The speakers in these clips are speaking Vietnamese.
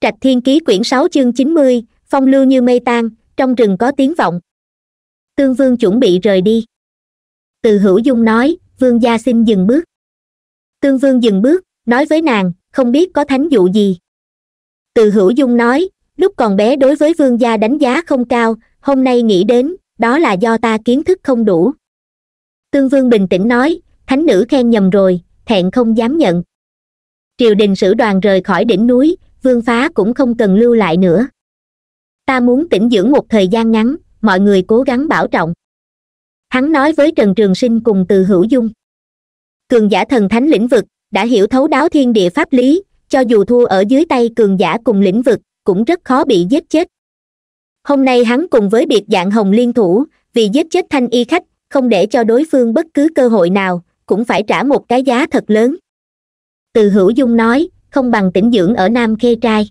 trạch thiên ký quyển sáu chương chín mươi phong lưu như mây tan trong rừng có tiếng vọng tương vương chuẩn bị rời đi từ hữu dung nói vương gia xin dừng bước tương vương dừng bước nói với nàng không biết có thánh dụ gì từ hữu dung nói lúc còn bé đối với vương gia đánh giá không cao hôm nay nghĩ đến đó là do ta kiến thức không đủ tương vương bình tĩnh nói thánh nữ khen nhầm rồi thẹn không dám nhận triều đình sử đoàn rời khỏi đỉnh núi vương phá cũng không cần lưu lại nữa ta muốn tĩnh dưỡng một thời gian ngắn mọi người cố gắng bảo trọng hắn nói với trần trường sinh cùng từ hữu dung cường giả thần thánh lĩnh vực đã hiểu thấu đáo thiên địa pháp lý cho dù thua ở dưới tay cường giả cùng lĩnh vực cũng rất khó bị giết chết hôm nay hắn cùng với biệt dạng hồng liên thủ vì giết chết thanh y khách không để cho đối phương bất cứ cơ hội nào cũng phải trả một cái giá thật lớn từ hữu dung nói không bằng tỉnh dưỡng ở nam khê trai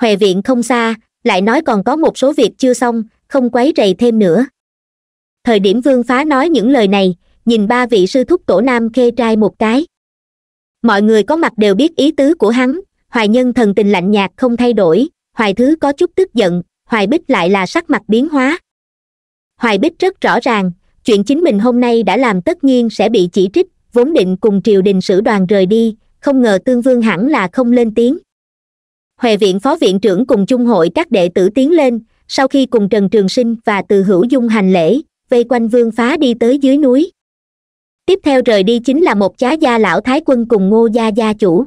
huệ viện không xa lại nói còn có một số việc chưa xong không quấy rầy thêm nữa thời điểm vương phá nói những lời này nhìn ba vị sư thúc tổ nam khê trai một cái mọi người có mặt đều biết ý tứ của hắn hoài nhân thần tình lạnh nhạt không thay đổi hoài thứ có chút tức giận hoài bích lại là sắc mặt biến hóa hoài bích rất rõ ràng chuyện chính mình hôm nay đã làm tất nhiên sẽ bị chỉ trích vốn định cùng triều đình sử đoàn rời đi không ngờ tương vương hẳn là không lên tiếng huệ viện phó viện trưởng cùng chung hội các đệ tử tiến lên sau khi cùng trần trường sinh và từ hữu dung hành lễ vây quanh vương phá đi tới dưới núi tiếp theo rời đi chính là một chá gia lão thái quân cùng ngô gia gia chủ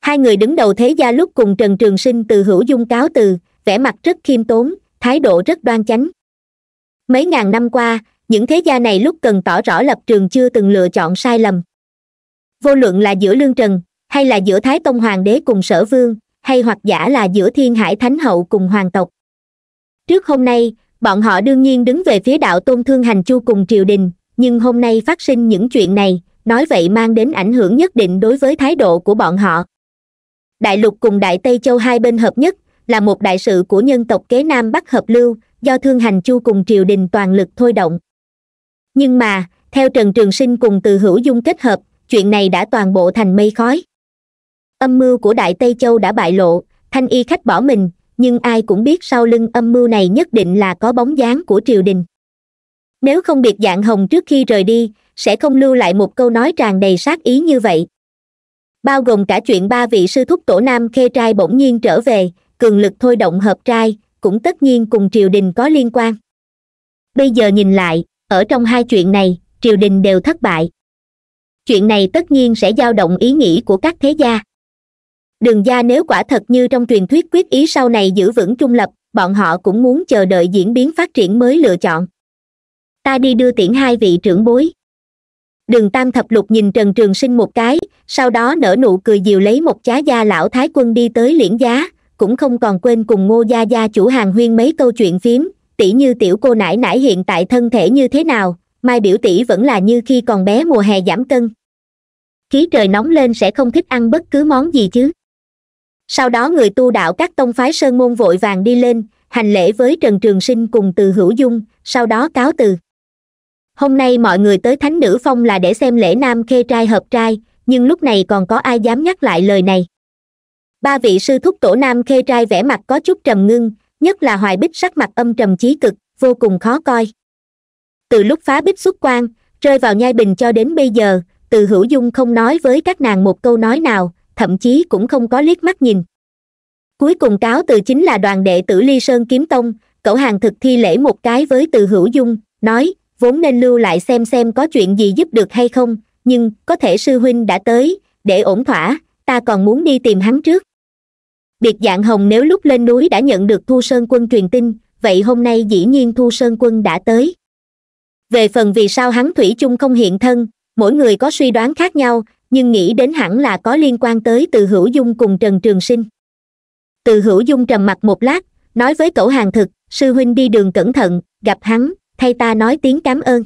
hai người đứng đầu thế gia lúc cùng trần trường sinh từ hữu dung cáo từ vẻ mặt rất khiêm tốn thái độ rất đoan chánh mấy ngàn năm qua những thế gia này lúc cần tỏ rõ lập trường chưa từng lựa chọn sai lầm vô luận là giữa lương trần hay là giữa thái tông hoàng đế cùng sở vương hay hoặc giả là giữa thiên hải thánh hậu cùng hoàng tộc trước hôm nay bọn họ đương nhiên đứng về phía đạo tôn thương hành chu cùng triều đình nhưng hôm nay phát sinh những chuyện này nói vậy mang đến ảnh hưởng nhất định đối với thái độ của bọn họ đại lục cùng đại tây châu hai bên hợp nhất là một đại sự của nhân tộc kế nam bắc hợp lưu do thương hành chu cùng triều đình toàn lực thôi động nhưng mà theo trần trường sinh cùng từ hữu dung kết hợp chuyện này đã toàn bộ thành mây khói âm mưu của đại tây châu đã bại lộ thanh y khách bỏ mình nhưng ai cũng biết sau lưng âm mưu này nhất định là có bóng dáng của triều đình nếu không biệt dạng hồng trước khi rời đi sẽ không lưu lại một câu nói tràn đầy sát ý như vậy bao gồm cả chuyện ba vị sư thúc tổ nam khê trai bỗng nhiên trở về cường lực thôi động hợp trai cũng tất nhiên cùng triều đình có liên quan bây giờ nhìn lại ở trong hai chuyện này triều đình đều thất bại chuyện này tất nhiên sẽ dao động ý nghĩ của các thế gia đường gia nếu quả thật như trong truyền thuyết quyết ý sau này giữ vững trung lập bọn họ cũng muốn chờ đợi diễn biến phát triển mới lựa chọn ta đi đưa tiễn hai vị trưởng bối đường tam thập lục nhìn trần trường sinh một cái sau đó nở nụ cười dìu lấy một chá gia lão thái quân đi tới liễn giá cũng không còn quên cùng ngô gia gia chủ hàng huyên mấy câu chuyện phím tỉ như tiểu cô nãi nãi hiện tại thân thể như thế nào mai biểu tỷ vẫn là như khi còn bé mùa hè giảm cân khí trời nóng lên sẽ không thích ăn bất cứ món gì chứ sau đó người tu đạo các tông phái sơn môn vội vàng đi lên hành lễ với trần trường sinh cùng từ hữu dung sau đó cáo từ hôm nay mọi người tới thánh nữ phong là để xem lễ nam khê trai hợp trai nhưng lúc này còn có ai dám nhắc lại lời này ba vị sư thúc tổ nam khê trai vẻ mặt có chút trầm ngưng nhất là hoài bích sắc mặt âm trầm chí cực vô cùng khó coi từ lúc phá bích xuất quan rơi vào nhai bình cho đến bây giờ từ hữu dung không nói với các nàng một câu nói nào thậm chí cũng không có liếc mắt nhìn cuối cùng cáo từ chính là đoàn đệ tử ly sơn kiếm tông cậu hàng thực thi lễ một cái với từ hữu dung nói vốn nên lưu lại xem xem có chuyện gì giúp được hay không nhưng có thể sư huynh đã tới để ổn thỏa ta còn muốn đi tìm hắn trước biệt dạng hồng nếu lúc lên núi đã nhận được thu sơn quân truyền tin vậy hôm nay dĩ nhiên thu sơn quân đã tới về phần vì sao hắn thủy chung không hiện thân mỗi người có suy đoán khác nhau nhưng nghĩ đến hẳn là có liên quan tới từ hữu dung cùng trần trường sinh từ hữu dung trầm mặt một lát nói với cậu hàng thực sư huynh đi đường cẩn thận gặp hắn thay ta nói tiếng cảm ơn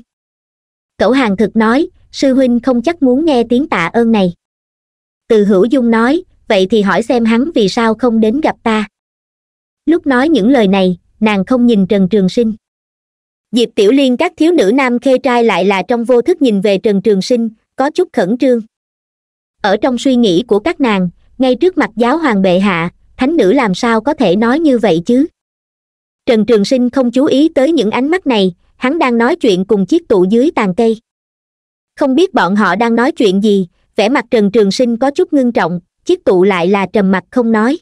cậu hàng thực nói sư huynh không chắc muốn nghe tiếng tạ ơn này từ hữu dung nói vậy thì hỏi xem hắn vì sao không đến gặp ta lúc nói những lời này nàng không nhìn trần trường sinh diệp tiểu liên các thiếu nữ nam khê trai lại là trong vô thức nhìn về trần trường sinh có chút khẩn trương ở trong suy nghĩ của các nàng ngay trước mặt giáo hoàng bệ hạ thánh nữ làm sao có thể nói như vậy chứ trần trường sinh không chú ý tới những ánh mắt này hắn đang nói chuyện cùng chiếc tụ dưới tàn cây không biết bọn họ đang nói chuyện gì vẻ mặt trần trường sinh có chút ngưng trọng chiếc tụ lại là trầm mặt không nói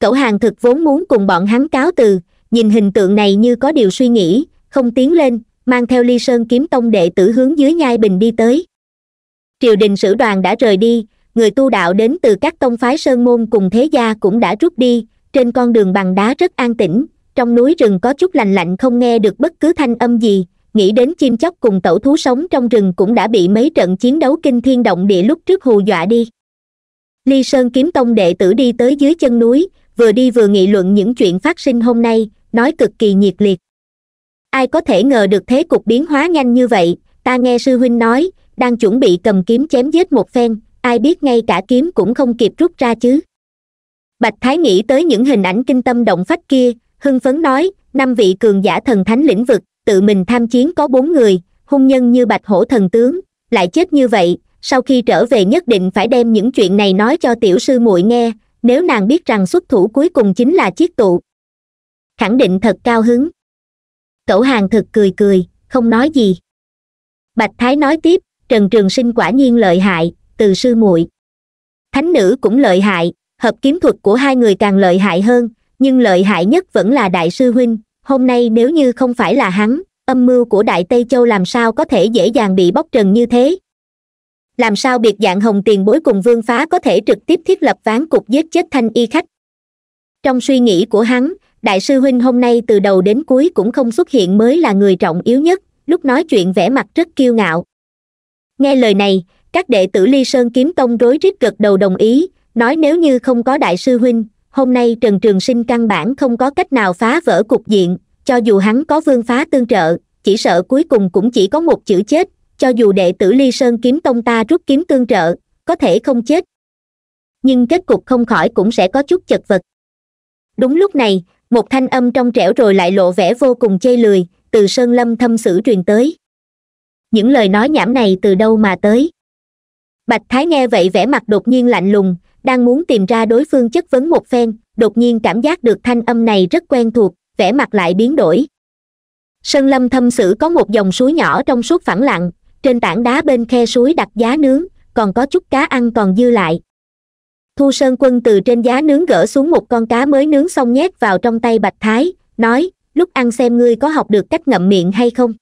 cậu hàng thực vốn muốn cùng bọn hắn cáo từ nhìn hình tượng này như có điều suy nghĩ không tiến lên mang theo ly sơn kiếm tông đệ tử hướng dưới nhai bình đi tới triều đình sử đoàn đã rời đi người tu đạo đến từ các tông phái sơn môn cùng thế gia cũng đã rút đi trên con đường bằng đá rất an tĩnh trong núi rừng có chút lành lạnh không nghe được bất cứ thanh âm gì nghĩ đến chim chóc cùng tẩu thú sống trong rừng cũng đã bị mấy trận chiến đấu kinh thiên động địa lúc trước hù dọa đi ly sơn kiếm tông đệ tử đi tới dưới chân núi vừa đi vừa nghị luận những chuyện phát sinh hôm nay nói cực kỳ nhiệt liệt ai có thể ngờ được thế cục biến hóa nhanh như vậy ta nghe sư huynh nói đang chuẩn bị cầm kiếm chém giết một phen ai biết ngay cả kiếm cũng không kịp rút ra chứ bạch thái nghĩ tới những hình ảnh kinh tâm động phách kia hưng phấn nói năm vị cường giả thần thánh lĩnh vực tự mình tham chiến có bốn người hung nhân như bạch hổ thần tướng lại chết như vậy sau khi trở về nhất định phải đem những chuyện này nói cho tiểu sư muội nghe nếu nàng biết rằng xuất thủ cuối cùng chính là chiếc tụ khẳng định thật cao hứng cẩu hàng thực cười cười không nói gì bạch thái nói tiếp trần trường sinh quả nhiên lợi hại từ sư muội thánh nữ cũng lợi hại hợp kiếm thuật của hai người càng lợi hại hơn nhưng lợi hại nhất vẫn là đại sư huynh hôm nay nếu như không phải là hắn âm mưu của đại tây châu làm sao có thể dễ dàng bị bóc trần như thế làm sao biệt dạng hồng tiền bối cùng vương phá có thể trực tiếp thiết lập ván cục giết chết thanh y khách trong suy nghĩ của hắn đại sư huynh hôm nay từ đầu đến cuối cũng không xuất hiện mới là người trọng yếu nhất lúc nói chuyện vẻ mặt rất kiêu ngạo nghe lời này các đệ tử ly sơn kiếm tông rối rít gật đầu đồng ý nói nếu như không có đại sư huynh hôm nay trần trường sinh căn bản không có cách nào phá vỡ cục diện cho dù hắn có vương phá tương trợ chỉ sợ cuối cùng cũng chỉ có một chữ chết cho dù đệ tử ly sơn kiếm tông ta rút kiếm tương trợ có thể không chết nhưng kết cục không khỏi cũng sẽ có chút chật vật đúng lúc này một thanh âm trong trẻo rồi lại lộ vẻ vô cùng chê lười từ sơn lâm thâm sử truyền tới những lời nói nhảm này từ đâu mà tới bạch thái nghe vậy vẻ mặt đột nhiên lạnh lùng đang muốn tìm ra đối phương chất vấn một phen đột nhiên cảm giác được thanh âm này rất quen thuộc vẻ mặt lại biến đổi sơn lâm thâm sử có một dòng suối nhỏ trong suốt phẳng lặng trên tảng đá bên khe suối đặt giá nướng còn có chút cá ăn còn dư lại thu sơn quân từ trên giá nướng gỡ xuống một con cá mới nướng xong nhét vào trong tay bạch thái nói lúc ăn xem ngươi có học được cách ngậm miệng hay không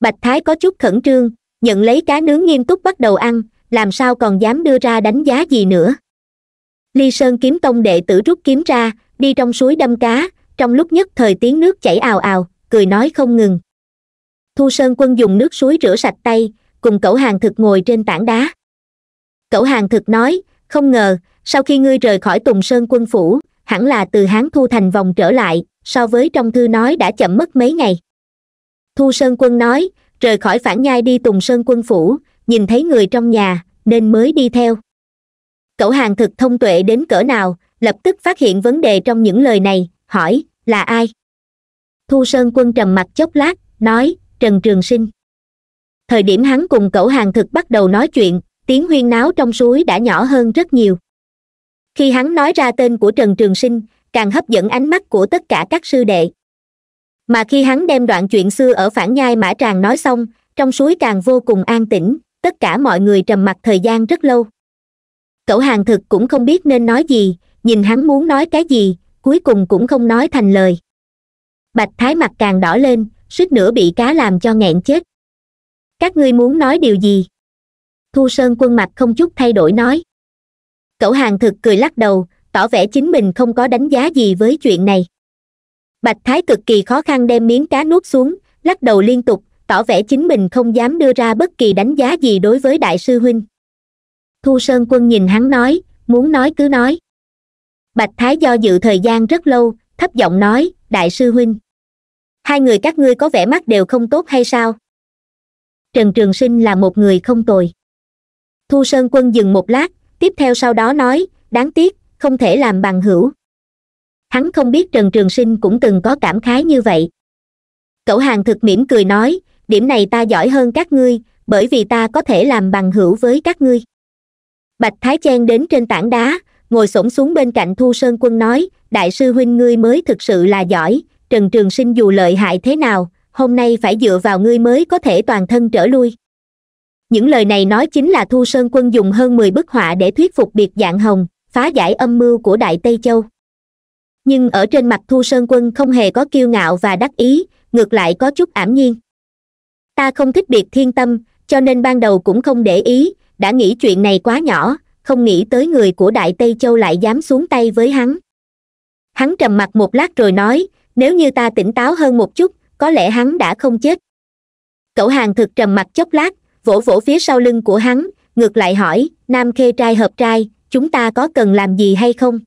bạch thái có chút khẩn trương nhận lấy cá nướng nghiêm túc bắt đầu ăn làm sao còn dám đưa ra đánh giá gì nữa ly sơn kiếm tông đệ tử rút kiếm ra đi trong suối đâm cá trong lúc nhất thời tiếng nước chảy ào ào cười nói không ngừng thu sơn quân dùng nước suối rửa sạch tay cùng Cẩu hàng thực ngồi trên tảng đá Cẩu hàng thực nói không ngờ sau khi ngươi rời khỏi tùng sơn quân phủ hẳn là từ hán thu thành vòng trở lại so với trong thư nói đã chậm mất mấy ngày thu sơn quân nói rời khỏi phản nhai đi tùng sơn quân phủ nhìn thấy người trong nhà nên mới đi theo cậu hàng thực thông tuệ đến cỡ nào lập tức phát hiện vấn đề trong những lời này hỏi là ai thu sơn quân trầm mặt chốc lát nói trần trường sinh thời điểm hắn cùng cậu hàng thực bắt đầu nói chuyện tiếng huyên náo trong suối đã nhỏ hơn rất nhiều khi hắn nói ra tên của trần trường sinh càng hấp dẫn ánh mắt của tất cả các sư đệ mà khi hắn đem đoạn chuyện xưa ở phản nhai mã tràng nói xong trong suối càng vô cùng an tĩnh tất cả mọi người trầm mặc thời gian rất lâu cậu hàng thực cũng không biết nên nói gì nhìn hắn muốn nói cái gì cuối cùng cũng không nói thành lời bạch thái mặt càng đỏ lên suýt nữa bị cá làm cho nghẹn chết các ngươi muốn nói điều gì thu sơn quân mặt không chút thay đổi nói cậu hàng thực cười lắc đầu tỏ vẻ chính mình không có đánh giá gì với chuyện này bạch thái cực kỳ khó khăn đem miếng cá nuốt xuống lắc đầu liên tục tỏ vẻ chính mình không dám đưa ra bất kỳ đánh giá gì đối với đại sư huynh thu sơn quân nhìn hắn nói muốn nói cứ nói bạch thái do dự thời gian rất lâu thấp giọng nói đại sư huynh hai người các ngươi có vẻ mắt đều không tốt hay sao trần trường sinh là một người không tồi thu sơn quân dừng một lát tiếp theo sau đó nói đáng tiếc không thể làm bằng hữu hắn không biết trần trường sinh cũng từng có cảm khái như vậy cậu hàng thực mỉm cười nói điểm này ta giỏi hơn các ngươi bởi vì ta có thể làm bằng hữu với các ngươi bạch thái chen đến trên tảng đá ngồi s xuống bên cạnh thu sơn quân nói đại sư huynh ngươi mới thực sự là giỏi trần trường sinh dù lợi hại thế nào hôm nay phải dựa vào ngươi mới có thể toàn thân trở lui những lời này nói chính là thu sơn quân dùng hơn mười bức họa để thuyết phục biệt dạng hồng phá giải âm mưu của đại tây châu nhưng ở trên mặt thu sơn quân không hề có kiêu ngạo và đắc ý ngược lại có chút ảm nhiên ta không thích biệt thiên tâm cho nên ban đầu cũng không để ý đã nghĩ chuyện này quá nhỏ không nghĩ tới người của đại tây châu lại dám xuống tay với hắn hắn trầm mặt một lát rồi nói nếu như ta tỉnh táo hơn một chút có lẽ hắn đã không chết cậu hàng thực trầm mặt chốc lát vỗ vỗ phía sau lưng của hắn ngược lại hỏi nam khê trai hợp trai chúng ta có cần làm gì hay không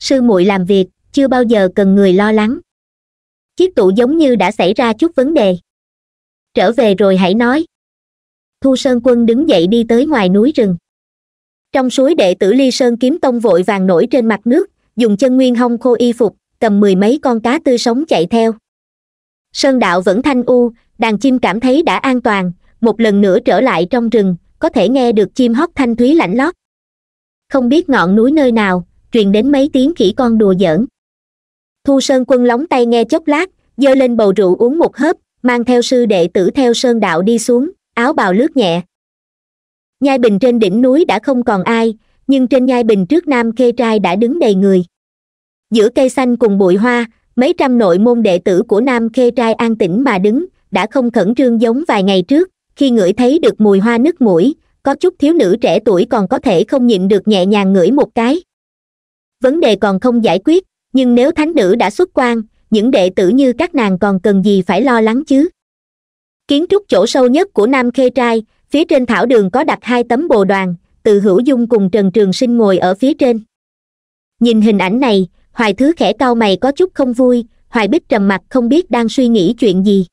sư muội làm việc chưa bao giờ cần người lo lắng chiếc tủ giống như đã xảy ra chút vấn đề trở về rồi hãy nói thu sơn quân đứng dậy đi tới ngoài núi rừng trong suối đệ tử ly sơn kiếm tông vội vàng nổi trên mặt nước dùng chân nguyên hông khô y phục cầm mười mấy con cá tươi sống chạy theo sơn đạo vẫn thanh u đàn chim cảm thấy đã an toàn một lần nữa trở lại trong rừng có thể nghe được chim hót thanh thúy lạnh lót không biết ngọn núi nơi nào truyền đến mấy tiếng khỉ con đùa giỡn thu sơn quân lóng tay nghe chốc lát giơ lên bầu rượu uống một hớp mang theo sư đệ tử theo sơn đạo đi xuống áo bào lướt nhẹ nhai bình trên đỉnh núi đã không còn ai nhưng trên nhai bình trước nam khê trai đã đứng đầy người giữa cây xanh cùng bụi hoa mấy trăm nội môn đệ tử của nam khê trai an tĩnh mà đứng đã không khẩn trương giống vài ngày trước khi ngửi thấy được mùi hoa nước mũi có chút thiếu nữ trẻ tuổi còn có thể không nhịn được nhẹ nhàng ngửi một cái vấn đề còn không giải quyết nhưng nếu thánh nữ đã xuất quan những đệ tử như các nàng còn cần gì phải lo lắng chứ kiến trúc chỗ sâu nhất của nam khê trai phía trên thảo đường có đặt hai tấm bồ đoàn từ hữu dung cùng trần trường sinh ngồi ở phía trên nhìn hình ảnh này hoài thứ khẽ cau mày có chút không vui hoài bích trầm mặc không biết đang suy nghĩ chuyện gì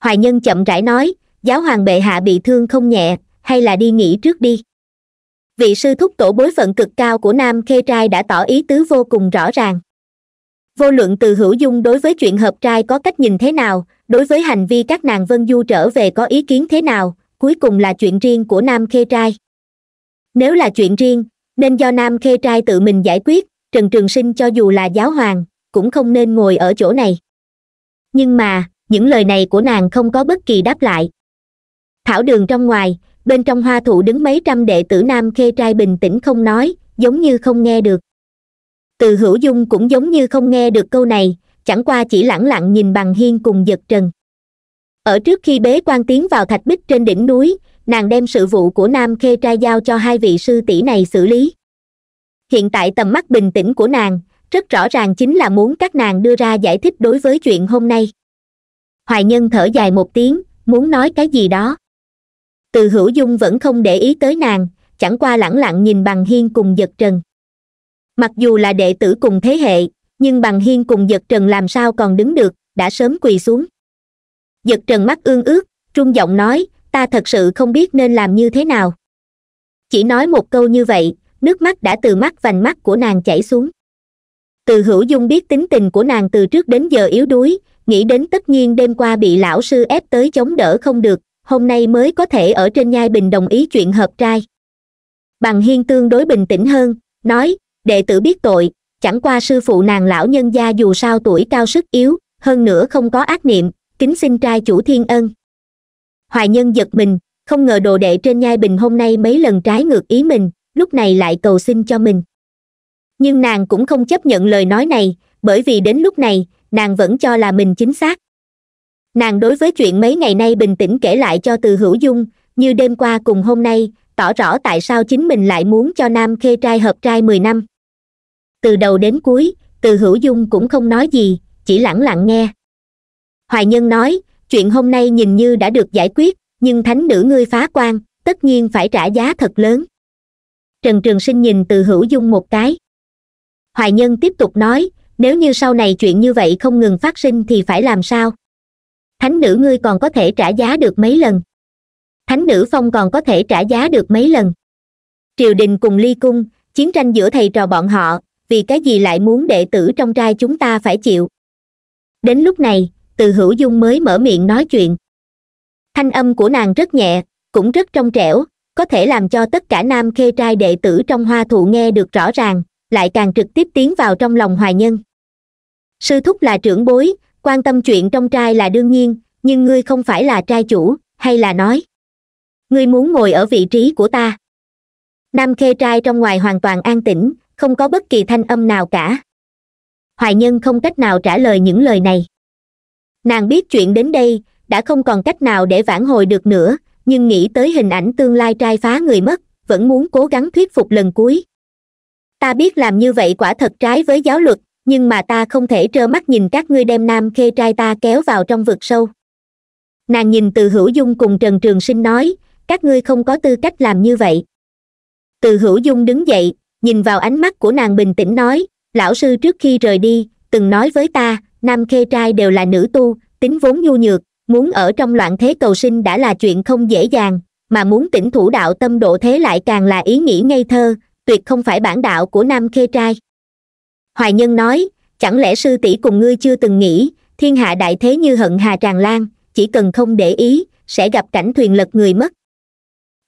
hoài nhân chậm rãi nói giáo hoàng bệ hạ bị thương không nhẹ hay là đi nghỉ trước đi vị sư thúc tổ bối phận cực cao của nam khê trai đã tỏ ý tứ vô cùng rõ ràng vô luận từ hữu dung đối với chuyện hợp trai có cách nhìn thế nào đối với hành vi các nàng vân du trở về có ý kiến thế nào cuối cùng là chuyện riêng của nam khê trai nếu là chuyện riêng nên do nam khê trai tự mình giải quyết trần trường sinh cho dù là giáo hoàng cũng không nên ngồi ở chỗ này nhưng mà những lời này của nàng không có bất kỳ đáp lại thảo đường trong ngoài bên trong hoa thụ đứng mấy trăm đệ tử nam khê trai bình tĩnh không nói giống như không nghe được từ hữu dung cũng giống như không nghe được câu này chẳng qua chỉ lẳng lặng nhìn bằng hiên cùng giật trần ở trước khi bế quan tiến vào thạch bích trên đỉnh núi nàng đem sự vụ của nam khê trai giao cho hai vị sư tỷ này xử lý hiện tại tầm mắt bình tĩnh của nàng rất rõ ràng chính là muốn các nàng đưa ra giải thích đối với chuyện hôm nay hoài nhân thở dài một tiếng muốn nói cái gì đó từ hữu dung vẫn không để ý tới nàng chẳng qua lẳng lặng nhìn bằng hiên cùng giật trần mặc dù là đệ tử cùng thế hệ nhưng bằng hiên cùng giật trần làm sao còn đứng được đã sớm quỳ xuống giật trần mắt ương ước, trung giọng nói ta thật sự không biết nên làm như thế nào chỉ nói một câu như vậy nước mắt đã từ mắt vành mắt của nàng chảy xuống từ hữu dung biết tính tình của nàng từ trước đến giờ yếu đuối nghĩ đến tất nhiên đêm qua bị lão sư ép tới chống đỡ không được hôm nay mới có thể ở trên nhai bình đồng ý chuyện hợp trai bằng hiên tương đối bình tĩnh hơn nói đệ tử biết tội chẳng qua sư phụ nàng lão nhân gia dù sao tuổi cao sức yếu hơn nữa không có ác niệm kính xin trai chủ thiên ân hoài nhân giật mình không ngờ đồ đệ trên nhai bình hôm nay mấy lần trái ngược ý mình lúc này lại cầu xin cho mình nhưng nàng cũng không chấp nhận lời nói này bởi vì đến lúc này nàng vẫn cho là mình chính xác nàng đối với chuyện mấy ngày nay bình tĩnh kể lại cho từ hữu dung như đêm qua cùng hôm nay tỏ rõ tại sao chính mình lại muốn cho nam khê trai hợp trai mười năm từ đầu đến cuối từ hữu dung cũng không nói gì chỉ lẳng lặng nghe hoài nhân nói chuyện hôm nay nhìn như đã được giải quyết nhưng thánh nữ ngươi phá quan tất nhiên phải trả giá thật lớn trần trường sinh nhìn từ hữu dung một cái hoài nhân tiếp tục nói nếu như sau này chuyện như vậy không ngừng phát sinh thì phải làm sao thánh nữ ngươi còn có thể trả giá được mấy lần thánh nữ phong còn có thể trả giá được mấy lần triều đình cùng ly cung chiến tranh giữa thầy trò bọn họ vì cái gì lại muốn đệ tử trong trai chúng ta phải chịu đến lúc này từ hữu dung mới mở miệng nói chuyện thanh âm của nàng rất nhẹ cũng rất trong trẻo có thể làm cho tất cả nam khê trai đệ tử trong hoa thụ nghe được rõ ràng lại càng trực tiếp tiến vào trong lòng hoài nhân sư thúc là trưởng bối quan tâm chuyện trong trai là đương nhiên nhưng ngươi không phải là trai chủ hay là nói ngươi muốn ngồi ở vị trí của ta nam khê trai trong ngoài hoàn toàn an tĩnh không có bất kỳ thanh âm nào cả hoài nhân không cách nào trả lời những lời này nàng biết chuyện đến đây đã không còn cách nào để vãn hồi được nữa nhưng nghĩ tới hình ảnh tương lai trai phá người mất vẫn muốn cố gắng thuyết phục lần cuối ta biết làm như vậy quả thật trái với giáo luật nhưng mà ta không thể trơ mắt nhìn các ngươi đem nam khê trai ta kéo vào trong vực sâu nàng nhìn từ hữu dung cùng trần trường sinh nói các ngươi không có tư cách làm như vậy từ hữu dung đứng dậy nhìn vào ánh mắt của nàng bình tĩnh nói lão sư trước khi rời đi từng nói với ta nam khê trai đều là nữ tu tính vốn nhu nhược muốn ở trong loạn thế cầu sinh đã là chuyện không dễ dàng mà muốn tỉnh thủ đạo tâm độ thế lại càng là ý nghĩ ngây thơ tuyệt không phải bản đạo của nam khê trai hoài nhân nói chẳng lẽ sư tỷ cùng ngươi chưa từng nghĩ thiên hạ đại thế như hận hà tràn lan chỉ cần không để ý sẽ gặp cảnh thuyền lật người mất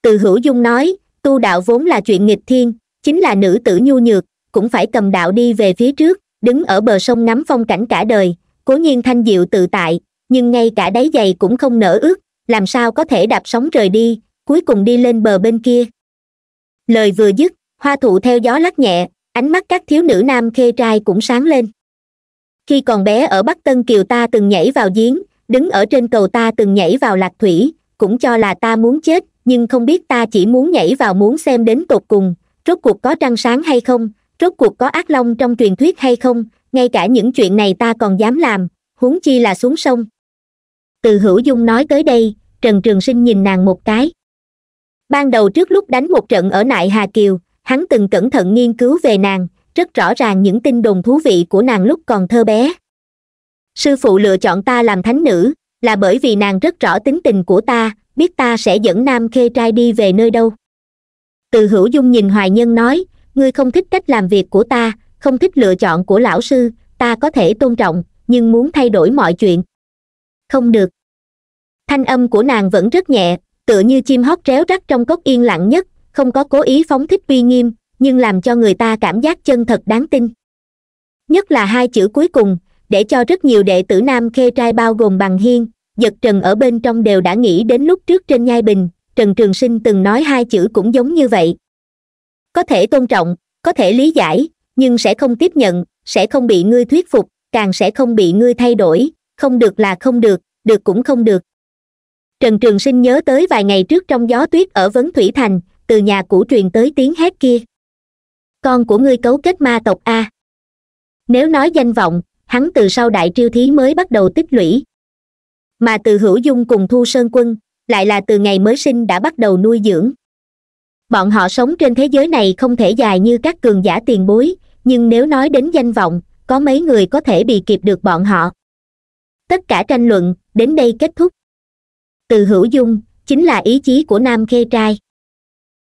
từ hữu dung nói tu đạo vốn là chuyện nghịch thiên chính là nữ tử nhu nhược cũng phải cầm đạo đi về phía trước đứng ở bờ sông nắm phong cảnh cả đời cố nhiên thanh diệu tự tại nhưng ngay cả đáy giày cũng không nở ướt làm sao có thể đạp sóng trời đi cuối cùng đi lên bờ bên kia lời vừa dứt hoa thụ theo gió lắc nhẹ ánh mắt các thiếu nữ nam khê trai cũng sáng lên khi còn bé ở bắc tân kiều ta từng nhảy vào giếng đứng ở trên cầu ta từng nhảy vào lạc thủy cũng cho là ta muốn chết nhưng không biết ta chỉ muốn nhảy vào muốn xem đến cột cùng rốt cuộc có trăng sáng hay không rốt cuộc có ác long trong truyền thuyết hay không ngay cả những chuyện này ta còn dám làm huống chi là xuống sông từ hữu dung nói tới đây trần trường sinh nhìn nàng một cái ban đầu trước lúc đánh một trận ở nại hà kiều hắn từng cẩn thận nghiên cứu về nàng rất rõ ràng những tin đồn thú vị của nàng lúc còn thơ bé sư phụ lựa chọn ta làm thánh nữ là bởi vì nàng rất rõ tính tình của ta biết ta sẽ dẫn nam khê trai đi về nơi đâu từ hữu dung nhìn hoài nhân nói ngươi không thích cách làm việc của ta không thích lựa chọn của lão sư ta có thể tôn trọng nhưng muốn thay đổi mọi chuyện không được thanh âm của nàng vẫn rất nhẹ tựa như chim hót réo rắt trong cốc yên lặng nhất không có cố ý phóng thích uy nghiêm nhưng làm cho người ta cảm giác chân thật đáng tin nhất là hai chữ cuối cùng để cho rất nhiều đệ tử nam khê trai bao gồm bằng hiên giật trần ở bên trong đều đã nghĩ đến lúc trước trên nhai bình trần trường sinh từng nói hai chữ cũng giống như vậy có thể tôn trọng có thể lý giải nhưng sẽ không tiếp nhận sẽ không bị ngươi thuyết phục càng sẽ không bị ngươi thay đổi không được là không được được cũng không được trần trường sinh nhớ tới vài ngày trước trong gió tuyết ở vấn thủy thành từ nhà cũ truyền tới tiếng hét kia con của ngươi cấu kết ma tộc a nếu nói danh vọng hắn từ sau đại triêu thí mới bắt đầu tích lũy mà từ hữu dung cùng thu sơn quân lại là từ ngày mới sinh đã bắt đầu nuôi dưỡng bọn họ sống trên thế giới này không thể dài như các cường giả tiền bối nhưng nếu nói đến danh vọng có mấy người có thể bị kịp được bọn họ tất cả tranh luận đến đây kết thúc từ hữu dung chính là ý chí của nam khê trai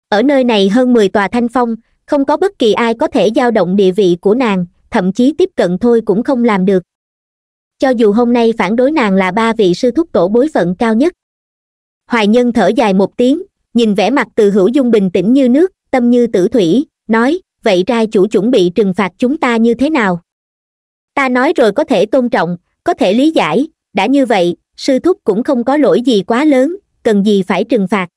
ở nơi này hơn mười tòa thanh phong không có bất kỳ ai có thể dao động địa vị của nàng thậm chí tiếp cận thôi cũng không làm được cho dù hôm nay phản đối nàng là ba vị sư thúc tổ bối phận cao nhất hoài nhân thở dài một tiếng nhìn vẻ mặt từ hữu dung bình tĩnh như nước tâm như tử thủy nói vậy trai chủ chuẩn bị trừng phạt chúng ta như thế nào ta nói rồi có thể tôn trọng có thể lý giải đã như vậy sư thúc cũng không có lỗi gì quá lớn cần gì phải trừng phạt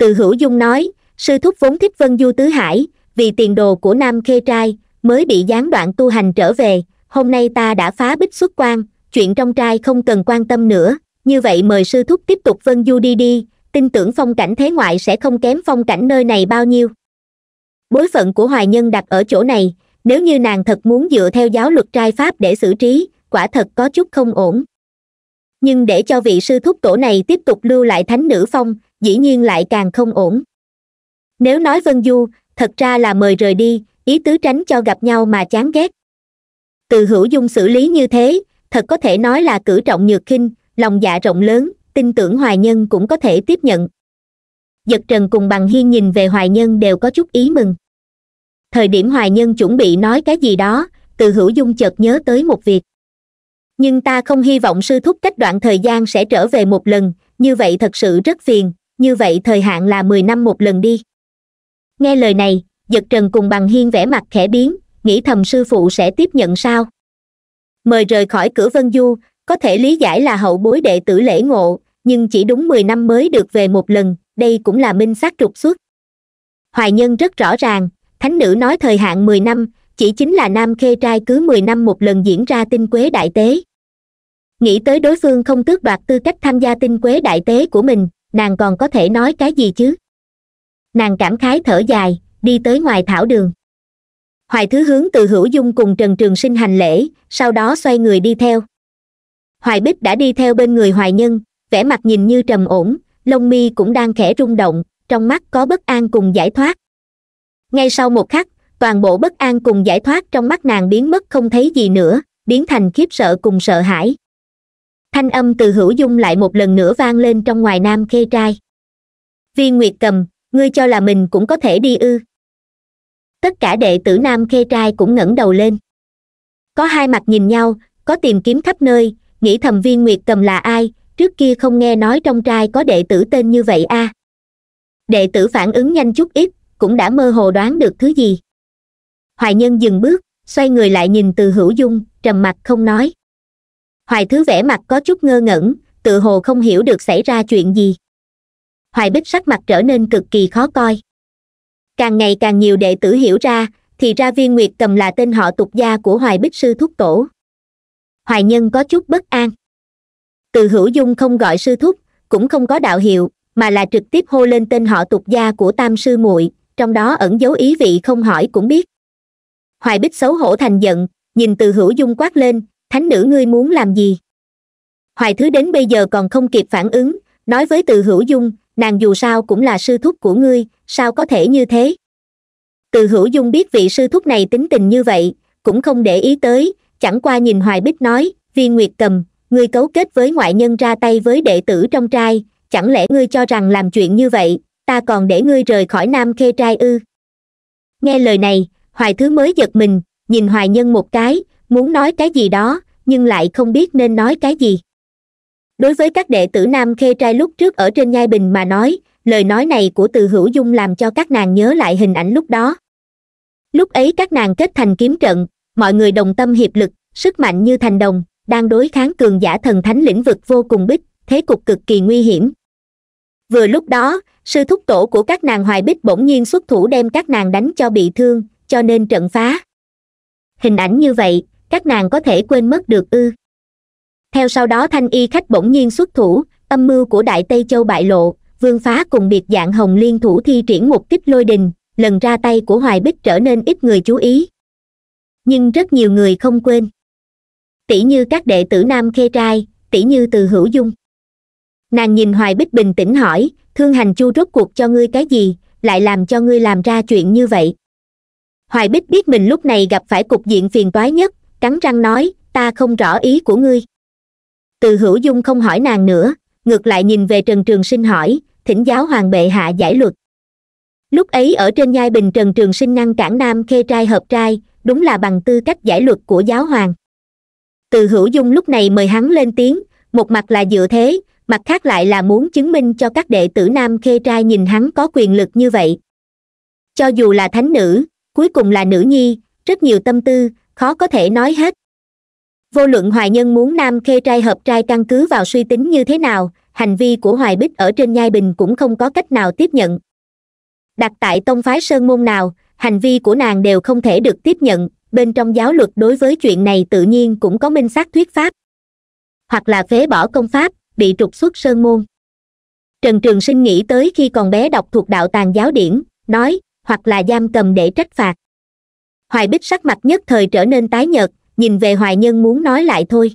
từ hữu dung nói sư thúc vốn thích vân du tứ hải vì tiền đồ của nam khê trai mới bị gián đoạn tu hành trở về hôm nay ta đã phá bích xuất quan chuyện trong trai không cần quan tâm nữa như vậy mời sư thúc tiếp tục vân du đi đi tin tưởng phong cảnh thế ngoại sẽ không kém phong cảnh nơi này bao nhiêu bối phận của hoài nhân đặt ở chỗ này nếu như nàng thật muốn dựa theo giáo luật trai pháp để xử trí quả thật có chút không ổn nhưng để cho vị sư thúc tổ này tiếp tục lưu lại thánh nữ phong dĩ nhiên lại càng không ổn nếu nói vân du thật ra là mời rời đi ý tứ tránh cho gặp nhau mà chán ghét từ hữu dung xử lý như thế thật có thể nói là cử trọng nhược khinh lòng dạ rộng lớn tin tưởng hoài nhân cũng có thể tiếp nhận giật trần cùng bằng hiên nhìn về hoài nhân đều có chút ý mừng thời điểm hoài nhân chuẩn bị nói cái gì đó từ hữu dung chợt nhớ tới một việc nhưng ta không hy vọng sư thúc cách đoạn thời gian sẽ trở về một lần như vậy thật sự rất phiền như vậy thời hạn là mười năm một lần đi nghe lời này giật trần cùng bằng hiên vẻ mặt khẽ biến nghĩ thầm sư phụ sẽ tiếp nhận sao mời rời khỏi cửa vân du có thể lý giải là hậu bối đệ tử lễ ngộ nhưng chỉ đúng mười năm mới được về một lần đây cũng là minh xác trục xuất hoài nhân rất rõ ràng thánh nữ nói thời hạn mười năm chỉ chính là nam khê trai cứ mười năm một lần diễn ra tinh quế đại tế nghĩ tới đối phương không tước đoạt tư cách tham gia tinh quế đại tế của mình nàng còn có thể nói cái gì chứ nàng cảm khái thở dài đi tới ngoài thảo đường hoài thứ hướng từ hữu dung cùng trần trường sinh hành lễ sau đó xoay người đi theo hoài bích đã đi theo bên người hoài nhân vẻ mặt nhìn như trầm ổn lông mi cũng đang khẽ rung động trong mắt có bất an cùng giải thoát ngay sau một khắc toàn bộ bất an cùng giải thoát trong mắt nàng biến mất không thấy gì nữa biến thành khiếp sợ cùng sợ hãi thanh âm từ hữu dung lại một lần nữa vang lên trong ngoài nam khê trai Viên nguyệt cầm ngươi cho là mình cũng có thể đi ư tất cả đệ tử nam khê trai cũng ngẩng đầu lên có hai mặt nhìn nhau có tìm kiếm khắp nơi nghĩ thầm viên nguyệt cầm là ai trước kia không nghe nói trong trai có đệ tử tên như vậy a à. đệ tử phản ứng nhanh chút ít cũng đã mơ hồ đoán được thứ gì hoài nhân dừng bước xoay người lại nhìn từ hữu dung trầm mặt không nói hoài thứ vẻ mặt có chút ngơ ngẩn tự hồ không hiểu được xảy ra chuyện gì hoài bích sắc mặt trở nên cực kỳ khó coi càng ngày càng nhiều đệ tử hiểu ra thì ra viên nguyệt cầm là tên họ tục gia của hoài bích sư thúc tổ hoài nhân có chút bất an từ hữu dung không gọi sư thúc cũng không có đạo hiệu mà là trực tiếp hô lên tên họ tục gia của tam sư muội trong đó ẩn dấu ý vị không hỏi cũng biết hoài bích xấu hổ thành giận nhìn từ hữu dung quát lên thánh nữ ngươi muốn làm gì hoài thứ đến bây giờ còn không kịp phản ứng nói với từ hữu dung nàng dù sao cũng là sư thúc của ngươi sao có thể như thế từ hữu dung biết vị sư thúc này tính tình như vậy cũng không để ý tới chẳng qua nhìn hoài bích nói viên nguyệt cầm ngươi cấu kết với ngoại nhân ra tay với đệ tử trong trai chẳng lẽ ngươi cho rằng làm chuyện như vậy ta còn để ngươi rời khỏi nam khê trai ư nghe lời này hoài thứ mới giật mình nhìn hoài nhân một cái muốn nói cái gì đó nhưng lại không biết nên nói cái gì đối với các đệ tử nam khê trai lúc trước ở trên nhai bình mà nói lời nói này của từ hữu dung làm cho các nàng nhớ lại hình ảnh lúc đó lúc ấy các nàng kết thành kiếm trận mọi người đồng tâm hiệp lực sức mạnh như thành đồng đang đối kháng cường giả thần thánh lĩnh vực vô cùng bích thế cục cực kỳ nguy hiểm vừa lúc đó sư thúc tổ của các nàng hoài bích bỗng nhiên xuất thủ đem các nàng đánh cho bị thương cho nên trận phá hình ảnh như vậy các nàng có thể quên mất được ư theo sau đó thanh y khách bỗng nhiên xuất thủ âm mưu của đại tây châu bại lộ vương phá cùng biệt dạng hồng liên thủ thi triển một kích lôi đình lần ra tay của hoài bích trở nên ít người chú ý nhưng rất nhiều người không quên tỷ như các đệ tử nam khê trai tỷ như từ hữu dung nàng nhìn hoài bích bình tĩnh hỏi thương hành chu rốt cuộc cho ngươi cái gì lại làm cho ngươi làm ra chuyện như vậy hoài bích biết mình lúc này gặp phải cục diện phiền toái nhất cắn răng nói ta không rõ ý của ngươi từ hữu dung không hỏi nàng nữa ngược lại nhìn về trần trường sinh hỏi thỉnh giáo hoàng bệ hạ giải luật lúc ấy ở trên nhai bình trần trường sinh ngăn cản nam khê trai hợp trai đúng là bằng tư cách giải luật của giáo hoàng từ hữu dung lúc này mời hắn lên tiếng một mặt là dựa thế mặt khác lại là muốn chứng minh cho các đệ tử nam khê trai nhìn hắn có quyền lực như vậy cho dù là thánh nữ cuối cùng là nữ nhi rất nhiều tâm tư khó có thể nói hết vô luận hoài nhân muốn nam khê trai hợp trai căn cứ vào suy tính như thế nào hành vi của hoài bích ở trên nhai bình cũng không có cách nào tiếp nhận đặt tại tông phái sơn môn nào hành vi của nàng đều không thể được tiếp nhận bên trong giáo luật đối với chuyện này tự nhiên cũng có minh xác thuyết pháp hoặc là phế bỏ công pháp bị trục xuất sơn môn trần trường sinh nghĩ tới khi còn bé đọc thuộc đạo tàng giáo điển nói hoặc là giam cầm để trách phạt hoài bích sắc mặt nhất thời trở nên tái nhợt nhìn về hoài nhân muốn nói lại thôi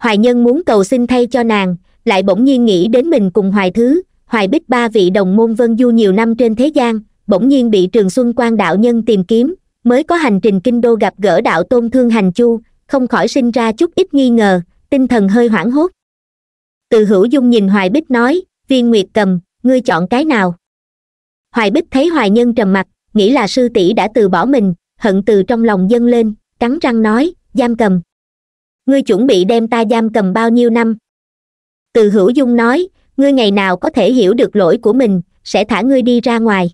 hoài nhân muốn cầu xin thay cho nàng lại bỗng nhiên nghĩ đến mình cùng hoài thứ hoài bích ba vị đồng môn vân du nhiều năm trên thế gian bỗng nhiên bị trường xuân quan đạo nhân tìm kiếm mới có hành trình kinh đô gặp gỡ đạo tôn thương hành chu không khỏi sinh ra chút ít nghi ngờ tinh thần hơi hoảng hốt từ hữu dung nhìn hoài bích nói viên nguyệt cầm ngươi chọn cái nào hoài bích thấy hoài nhân trầm mặc nghĩ là sư tỷ đã từ bỏ mình hận từ trong lòng dâng lên cắn răng nói giam cầm ngươi chuẩn bị đem ta giam cầm bao nhiêu năm từ hữu dung nói ngươi ngày nào có thể hiểu được lỗi của mình sẽ thả ngươi đi ra ngoài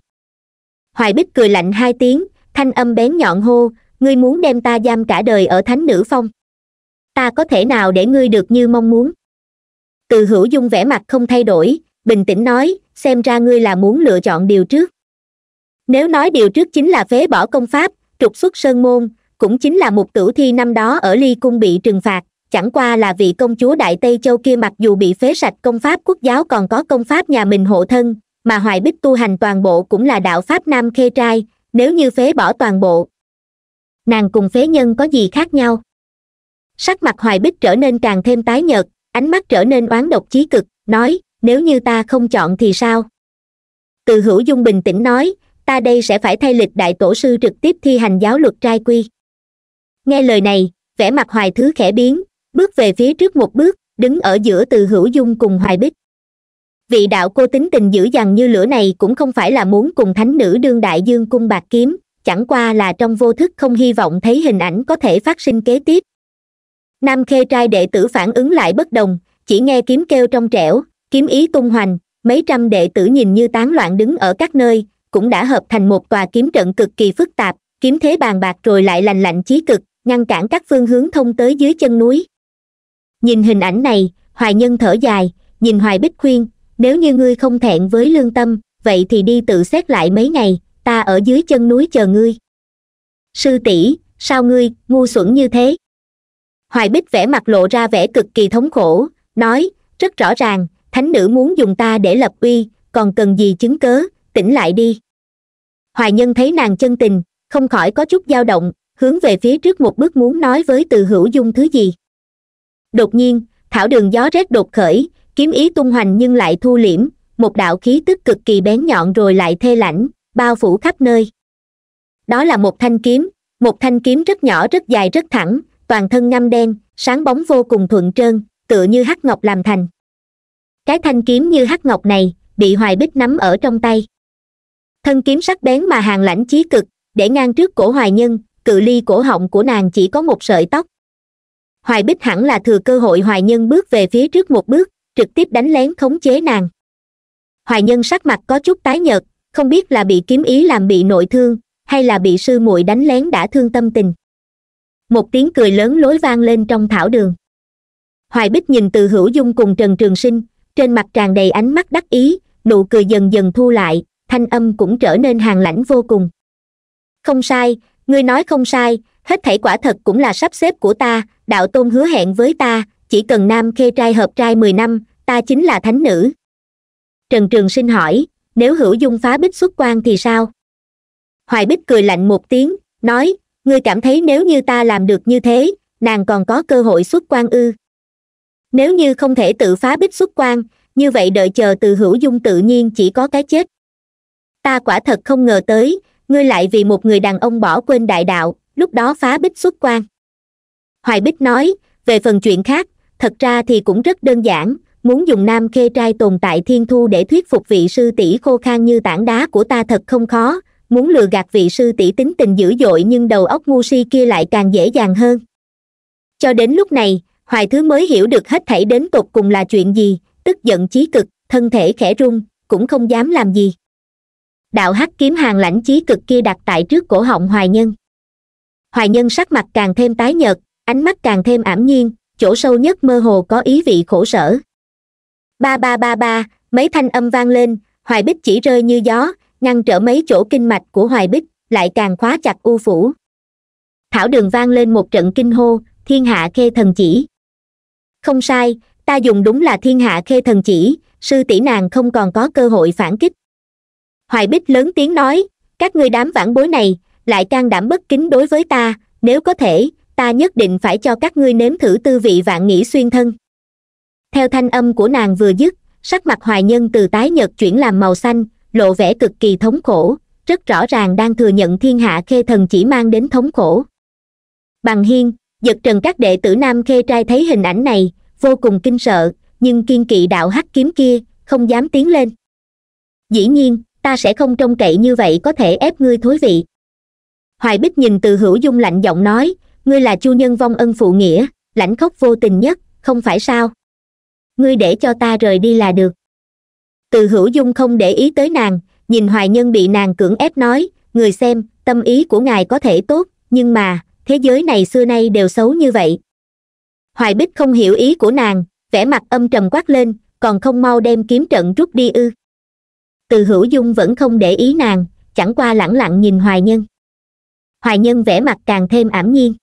hoài bích cười lạnh hai tiếng thanh âm bén nhọn hô ngươi muốn đem ta giam cả đời ở thánh nữ phong ta có thể nào để ngươi được như mong muốn từ hữu dung vẻ mặt không thay đổi bình tĩnh nói xem ra ngươi là muốn lựa chọn điều trước nếu nói điều trước chính là phế bỏ công pháp trục xuất sơn môn cũng chính là một tử thi năm đó ở ly cung bị trừng phạt chẳng qua là vị công chúa đại tây châu kia mặc dù bị phế sạch công pháp quốc giáo còn có công pháp nhà mình hộ thân mà hoài bích tu hành toàn bộ cũng là đạo pháp nam khê trai nếu như phế bỏ toàn bộ nàng cùng phế nhân có gì khác nhau sắc mặt hoài bích trở nên càng thêm tái nhợt ánh mắt trở nên oán độc chí cực nói nếu như ta không chọn thì sao từ hữu dung bình tĩnh nói ta đây sẽ phải thay lịch đại tổ sư trực tiếp thi hành giáo luật trai quy nghe lời này vẻ mặt hoài thứ khẽ biến bước về phía trước một bước đứng ở giữa từ hữu dung cùng hoài bích vị đạo cô tính tình dữ dằn như lửa này cũng không phải là muốn cùng thánh nữ đương đại dương cung bạc kiếm chẳng qua là trong vô thức không hy vọng thấy hình ảnh có thể phát sinh kế tiếp nam khê trai đệ tử phản ứng lại bất đồng chỉ nghe kiếm kêu trong trẻo kiếm ý tung hoành mấy trăm đệ tử nhìn như tán loạn đứng ở các nơi cũng đã hợp thành một tòa kiếm trận cực kỳ phức tạp kiếm thế bàn bạc rồi lại lành lạnh chí cực ngăn cản các phương hướng thông tới dưới chân núi nhìn hình ảnh này hoài nhân thở dài nhìn hoài bích khuyên nếu như ngươi không thẹn với lương tâm vậy thì đi tự xét lại mấy ngày ta ở dưới chân núi chờ ngươi sư tỷ sao ngươi ngu xuẩn như thế hoài bích vẽ mặt lộ ra vẻ cực kỳ thống khổ nói rất rõ ràng thánh nữ muốn dùng ta để lập uy còn cần gì chứng cớ tỉnh lại đi hoài nhân thấy nàng chân tình không khỏi có chút dao động hướng về phía trước một bước muốn nói với từ hữu dung thứ gì đột nhiên thảo đường gió rét đột khởi kiếm ý tung hoành nhưng lại thu liễm một đạo khí tức cực kỳ bén nhọn rồi lại thê lãnh bao phủ khắp nơi đó là một thanh kiếm một thanh kiếm rất nhỏ rất dài rất thẳng toàn thân ngăm đen sáng bóng vô cùng thuận trơn tựa như hắc ngọc làm thành cái thanh kiếm như hắc ngọc này bị hoài bích nắm ở trong tay thân kiếm sắc bén mà hàng lãnh chí cực để ngang trước cổ hoài nhân cự ly cổ họng của nàng chỉ có một sợi tóc hoài bích hẳn là thừa cơ hội hoài nhân bước về phía trước một bước trực tiếp đánh lén khống chế nàng hoài nhân sắc mặt có chút tái nhợt không biết là bị kiếm ý làm bị nội thương hay là bị sư muội đánh lén đã thương tâm tình một tiếng cười lớn lối vang lên trong thảo đường hoài bích nhìn từ hữu dung cùng trần trường sinh trên mặt tràn đầy ánh mắt đắc ý nụ cười dần dần thu lại thanh âm cũng trở nên hàng lãnh vô cùng không sai ngươi nói không sai hết thảy quả thật cũng là sắp xếp của ta đạo tôn hứa hẹn với ta chỉ cần nam khê trai hợp trai mười năm ta chính là thánh nữ trần trường sinh hỏi nếu hữu dung phá bích xuất quan thì sao hoài bích cười lạnh một tiếng nói ngươi cảm thấy nếu như ta làm được như thế nàng còn có cơ hội xuất quan ư nếu như không thể tự phá bích xuất quan như vậy đợi chờ từ hữu dung tự nhiên chỉ có cái chết ta quả thật không ngờ tới ngươi lại vì một người đàn ông bỏ quên đại đạo lúc đó phá bích xuất quan hoài bích nói về phần chuyện khác thật ra thì cũng rất đơn giản muốn dùng nam khê trai tồn tại thiên thu để thuyết phục vị sư tỷ khô khan như tảng đá của ta thật không khó muốn lừa gạt vị sư tỷ tính tình dữ dội nhưng đầu óc ngu si kia lại càng dễ dàng hơn cho đến lúc này hoài thứ mới hiểu được hết thảy đến tột cùng là chuyện gì tức giận chí cực thân thể khẽ run cũng không dám làm gì đạo hắc kiếm hàng lãnh chí cực kia đặt tại trước cổ họng hoài nhân hoài nhân sắc mặt càng thêm tái nhợt ánh mắt càng thêm ảm nhiên chỗ sâu nhất mơ hồ có ý vị khổ sở ba ba ba ba mấy thanh âm vang lên hoài bích chỉ rơi như gió ngăn trở mấy chỗ kinh mạch của hoài bích lại càng khóa chặt u phủ thảo đường vang lên một trận kinh hô thiên hạ khê thần chỉ không sai ta dùng đúng là thiên hạ khê thần chỉ sư tỷ nàng không còn có cơ hội phản kích hoài bích lớn tiếng nói các ngươi đám vãn bối này lại can đảm bất kính đối với ta nếu có thể ta nhất định phải cho các ngươi nếm thử tư vị vạn nghĩ xuyên thân theo thanh âm của nàng vừa dứt sắc mặt hoài nhân từ tái nhật chuyển làm màu xanh lộ vẻ cực kỳ thống khổ rất rõ ràng đang thừa nhận thiên hạ khê thần chỉ mang đến thống khổ bằng hiên giật trần các đệ tử nam khê trai thấy hình ảnh này vô cùng kinh sợ nhưng kiên kỵ đạo hắc kiếm kia không dám tiến lên dĩ nhiên ta sẽ không trông cậy như vậy có thể ép ngươi thối vị hoài bích nhìn từ hữu dung lạnh giọng nói ngươi là chu nhân vong ân phụ nghĩa lãnh khóc vô tình nhất không phải sao ngươi để cho ta rời đi là được từ hữu dung không để ý tới nàng nhìn hoài nhân bị nàng cưỡng ép nói người xem tâm ý của ngài có thể tốt nhưng mà thế giới này xưa nay đều xấu như vậy hoài bích không hiểu ý của nàng vẻ mặt âm trầm quát lên còn không mau đem kiếm trận rút đi ư từ hữu dung vẫn không để ý nàng chẳng qua lẳng lặng nhìn hoài nhân hoài nhân vẻ mặt càng thêm ảm nhiên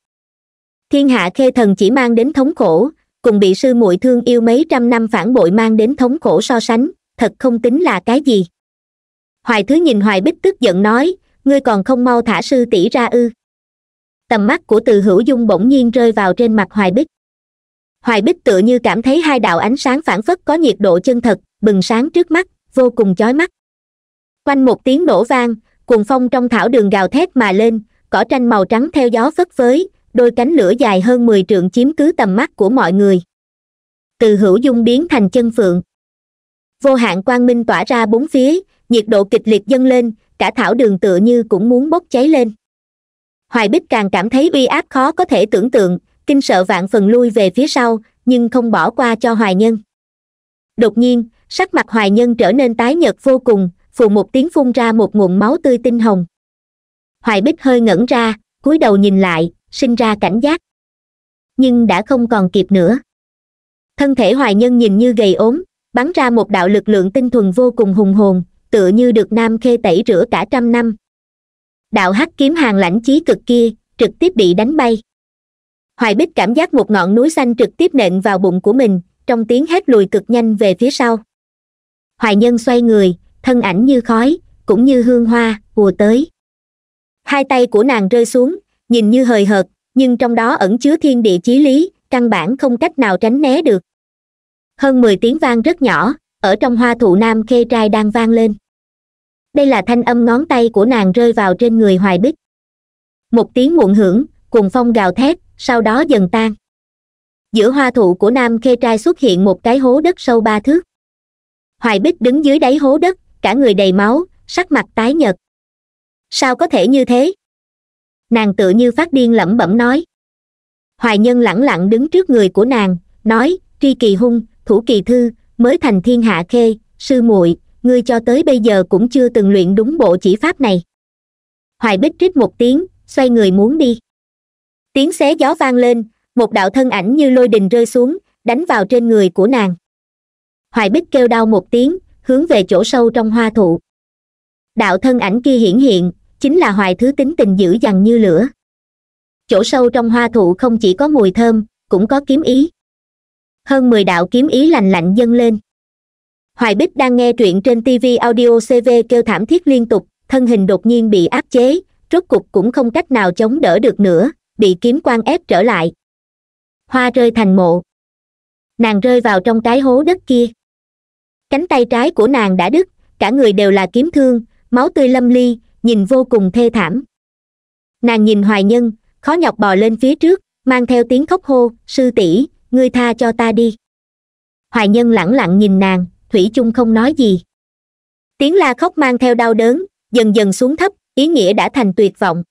thiên hạ khê thần chỉ mang đến thống khổ cùng bị sư muội thương yêu mấy trăm năm phản bội mang đến thống khổ so sánh thật không tính là cái gì hoài thứ nhìn hoài bích tức giận nói ngươi còn không mau thả sư tỷ ra ư tầm mắt của từ hữu dung bỗng nhiên rơi vào trên mặt hoài bích hoài bích tựa như cảm thấy hai đạo ánh sáng phản phất có nhiệt độ chân thật bừng sáng trước mắt vô cùng chói mắt quanh một tiếng nổ vang cuồng phong trong thảo đường gào thét mà lên cỏ tranh màu trắng theo gió phất phới đôi cánh lửa dài hơn mười trượng chiếm cứ tầm mắt của mọi người từ hữu dung biến thành chân phượng vô hạn quang minh tỏa ra bốn phía nhiệt độ kịch liệt dâng lên cả thảo đường tựa như cũng muốn bốc cháy lên hoài bích càng cảm thấy uy áp khó có thể tưởng tượng kinh sợ vạn phần lui về phía sau nhưng không bỏ qua cho hoài nhân đột nhiên sắc mặt hoài nhân trở nên tái nhợt vô cùng phù một tiếng phun ra một nguồn máu tươi tinh hồng hoài bích hơi ngẩn ra cúi đầu nhìn lại sinh ra cảnh giác nhưng đã không còn kịp nữa thân thể hoài nhân nhìn như gầy ốm bắn ra một đạo lực lượng tinh thuần vô cùng hùng hồn tựa như được nam khê tẩy rửa cả trăm năm đạo hắc kiếm hàng lãnh chí cực kia trực tiếp bị đánh bay hoài bích cảm giác một ngọn núi xanh trực tiếp nện vào bụng của mình trong tiếng hét lùi cực nhanh về phía sau hoài nhân xoay người thân ảnh như khói cũng như hương hoa ùa tới hai tay của nàng rơi xuống nhìn như hời hợt nhưng trong đó ẩn chứa thiên địa chí lý căn bản không cách nào tránh né được hơn mười tiếng vang rất nhỏ ở trong hoa thụ nam khê trai đang vang lên đây là thanh âm ngón tay của nàng rơi vào trên người hoài bích một tiếng muộn hưởng cùng phong gào thét sau đó dần tan giữa hoa thụ của nam khê trai xuất hiện một cái hố đất sâu ba thước hoài bích đứng dưới đáy hố đất cả người đầy máu sắc mặt tái nhợt sao có thể như thế nàng tự như phát điên lẩm bẩm nói hoài nhân lẳng lặng đứng trước người của nàng nói tri kỳ hung thủ kỳ thư mới thành thiên hạ khê sư muội ngươi cho tới bây giờ cũng chưa từng luyện đúng bộ chỉ pháp này hoài bích rít một tiếng xoay người muốn đi tiếng xé gió vang lên một đạo thân ảnh như lôi đình rơi xuống đánh vào trên người của nàng hoài bích kêu đau một tiếng hướng về chỗ sâu trong hoa thụ đạo thân ảnh kia hiển hiện chính là hoài thứ tính tình dữ dằn như lửa chỗ sâu trong hoa thụ không chỉ có mùi thơm cũng có kiếm ý hơn mười đạo kiếm ý lành lạnh dâng lên hoài bích đang nghe truyện trên tv audio cv kêu thảm thiết liên tục thân hình đột nhiên bị áp chế rốt cục cũng không cách nào chống đỡ được nữa bị kiếm quan ép trở lại hoa rơi thành mộ nàng rơi vào trong cái hố đất kia cánh tay trái của nàng đã đứt cả người đều là kiếm thương máu tươi lâm ly nhìn vô cùng thê thảm nàng nhìn hoài nhân khó nhọc bò lên phía trước mang theo tiếng khóc hô sư tỷ ngươi tha cho ta đi hoài nhân lẳng lặng nhìn nàng thủy chung không nói gì tiếng la khóc mang theo đau đớn dần dần xuống thấp ý nghĩa đã thành tuyệt vọng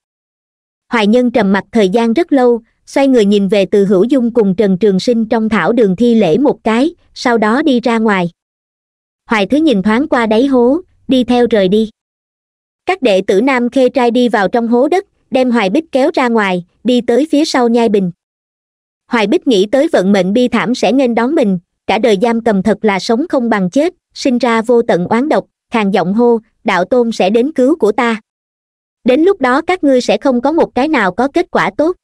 hoài nhân trầm mặc thời gian rất lâu xoay người nhìn về từ hữu dung cùng trần trường sinh trong thảo đường thi lễ một cái sau đó đi ra ngoài hoài thứ nhìn thoáng qua đáy hố đi theo rời đi các đệ tử nam khê trai đi vào trong hố đất đem hoài bích kéo ra ngoài đi tới phía sau nhai bình hoài bích nghĩ tới vận mệnh bi thảm sẽ nên đón mình cả đời giam cầm thật là sống không bằng chết sinh ra vô tận oán độc khàn giọng hô đạo tôn sẽ đến cứu của ta đến lúc đó các ngươi sẽ không có một cái nào có kết quả tốt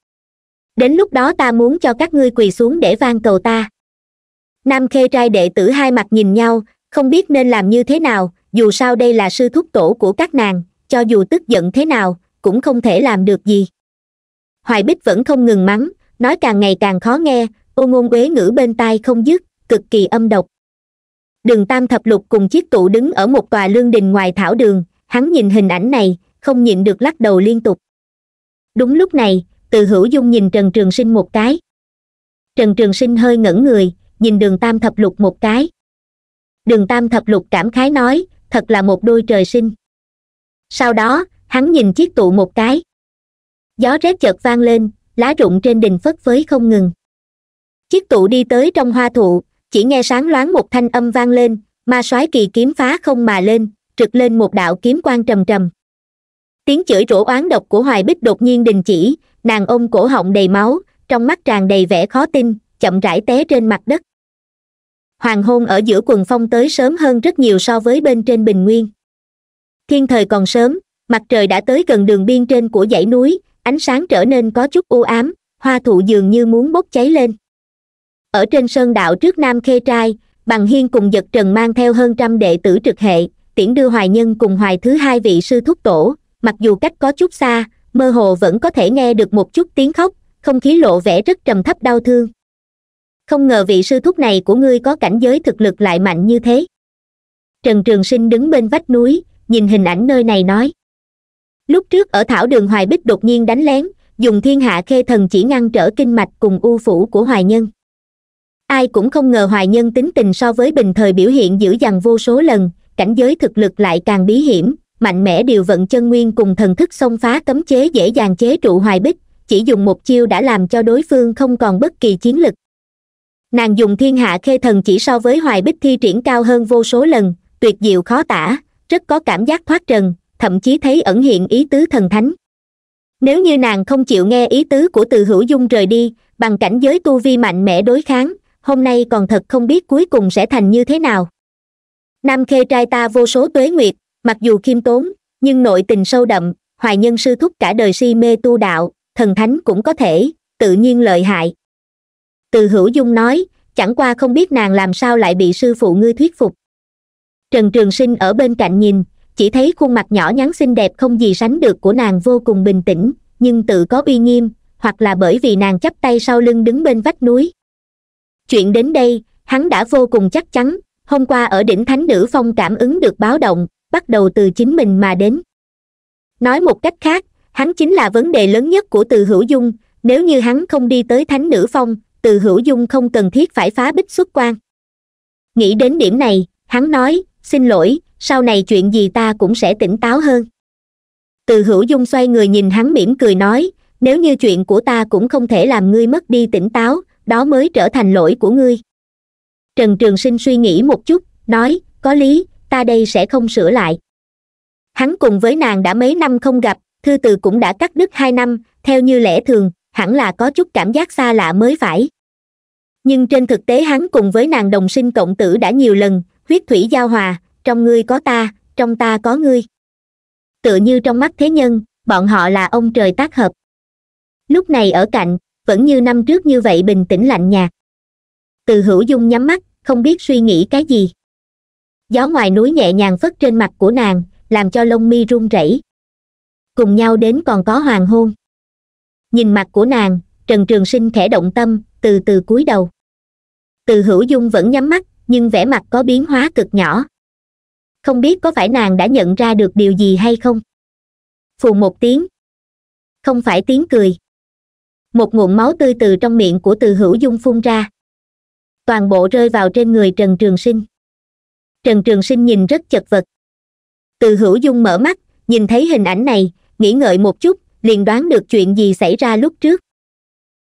đến lúc đó ta muốn cho các ngươi quỳ xuống để van cầu ta nam khê trai đệ tử hai mặt nhìn nhau không biết nên làm như thế nào dù sao đây là sư thúc tổ của các nàng cho dù tức giận thế nào cũng không thể làm được gì hoài bích vẫn không ngừng mắng nói càng ngày càng khó nghe ô ngôn quế ngữ bên tai không dứt cực kỳ âm độc đường tam thập lục cùng chiếc tụ đứng ở một tòa lương đình ngoài thảo đường hắn nhìn hình ảnh này không nhịn được lắc đầu liên tục đúng lúc này từ hữu dung nhìn trần trường sinh một cái trần trường sinh hơi ngẩn người nhìn đường tam thập lục một cái đường tam thập lục cảm khái nói thật là một đôi trời sinh sau đó hắn nhìn chiếc tụ một cái gió rét chợt vang lên lá rụng trên đình phất phới không ngừng chiếc tụ đi tới trong hoa thụ chỉ nghe sáng loáng một thanh âm vang lên ma soái kỳ kiếm phá không mà lên trực lên một đạo kiếm quan trầm trầm tiếng chửi rủa oán độc của hoài bích đột nhiên đình chỉ nàng ôm cổ họng đầy máu trong mắt tràn đầy vẻ khó tin chậm rãi té trên mặt đất hoàng hôn ở giữa quần phong tới sớm hơn rất nhiều so với bên trên bình nguyên thiên thời còn sớm mặt trời đã tới gần đường biên trên của dãy núi ánh sáng trở nên có chút u ám hoa thụ dường như muốn bốc cháy lên ở trên sơn đạo trước nam khê trai bằng hiên cùng giật trần mang theo hơn trăm đệ tử trực hệ tiễn đưa hoài nhân cùng hoài thứ hai vị sư thúc tổ mặc dù cách có chút xa mơ hồ vẫn có thể nghe được một chút tiếng khóc không khí lộ vẻ rất trầm thấp đau thương không ngờ vị sư thúc này của ngươi có cảnh giới thực lực lại mạnh như thế trần trường sinh đứng bên vách núi nhìn hình ảnh nơi này nói lúc trước ở thảo đường hoài bích đột nhiên đánh lén dùng thiên hạ khê thần chỉ ngăn trở kinh mạch cùng u phủ của hoài nhân ai cũng không ngờ hoài nhân tính tình so với bình thời biểu hiện dữ dằn vô số lần cảnh giới thực lực lại càng bí hiểm mạnh mẽ điều vận chân nguyên cùng thần thức xông phá cấm chế dễ dàng chế trụ hoài bích chỉ dùng một chiêu đã làm cho đối phương không còn bất kỳ chiến lực nàng dùng thiên hạ khê thần chỉ so với hoài bích thi triển cao hơn vô số lần tuyệt diệu khó tả rất có cảm giác thoát trần thậm chí thấy ẩn hiện ý tứ thần thánh nếu như nàng không chịu nghe ý tứ của từ hữu dung rời đi bằng cảnh giới tu vi mạnh mẽ đối kháng hôm nay còn thật không biết cuối cùng sẽ thành như thế nào nam khê trai ta vô số tuế nguyệt mặc dù khiêm tốn nhưng nội tình sâu đậm hoài nhân sư thúc cả đời si mê tu đạo thần thánh cũng có thể tự nhiên lợi hại từ hữu dung nói chẳng qua không biết nàng làm sao lại bị sư phụ ngươi thuyết phục trần trường sinh ở bên cạnh nhìn chỉ thấy khuôn mặt nhỏ nhắn xinh đẹp không gì sánh được của nàng vô cùng bình tĩnh nhưng tự có uy nghiêm hoặc là bởi vì nàng chắp tay sau lưng đứng bên vách núi chuyện đến đây hắn đã vô cùng chắc chắn hôm qua ở đỉnh thánh nữ phong cảm ứng được báo động bắt đầu từ chính mình mà đến nói một cách khác hắn chính là vấn đề lớn nhất của từ hữu dung nếu như hắn không đi tới thánh nữ phong từ hữu dung không cần thiết phải phá bích xuất quan nghĩ đến điểm này hắn nói xin lỗi sau này chuyện gì ta cũng sẽ tỉnh táo hơn từ hữu dung xoay người nhìn hắn mỉm cười nói nếu như chuyện của ta cũng không thể làm ngươi mất đi tỉnh táo đó mới trở thành lỗi của ngươi trần trường sinh suy nghĩ một chút nói có lý ta đây sẽ không sửa lại hắn cùng với nàng đã mấy năm không gặp thư từ cũng đã cắt đứt hai năm theo như lẽ thường hẳn là có chút cảm giác xa lạ mới phải nhưng trên thực tế hắn cùng với nàng đồng sinh cộng tử đã nhiều lần huyết thủy giao hòa trong ngươi có ta trong ta có ngươi tựa như trong mắt thế nhân bọn họ là ông trời tác hợp lúc này ở cạnh vẫn như năm trước như vậy bình tĩnh lạnh nhạt từ hữu dung nhắm mắt không biết suy nghĩ cái gì gió ngoài núi nhẹ nhàng phất trên mặt của nàng làm cho lông mi run rẩy cùng nhau đến còn có hoàng hôn nhìn mặt của nàng trần trường sinh khẽ động tâm từ từ cúi đầu từ hữu dung vẫn nhắm mắt nhưng vẻ mặt có biến hóa cực nhỏ không biết có phải nàng đã nhận ra được điều gì hay không phù một tiếng không phải tiếng cười một nguồn máu tươi từ trong miệng của từ hữu dung phun ra toàn bộ rơi vào trên người trần trường sinh trần trường sinh nhìn rất chật vật từ hữu dung mở mắt nhìn thấy hình ảnh này nghĩ ngợi một chút liền đoán được chuyện gì xảy ra lúc trước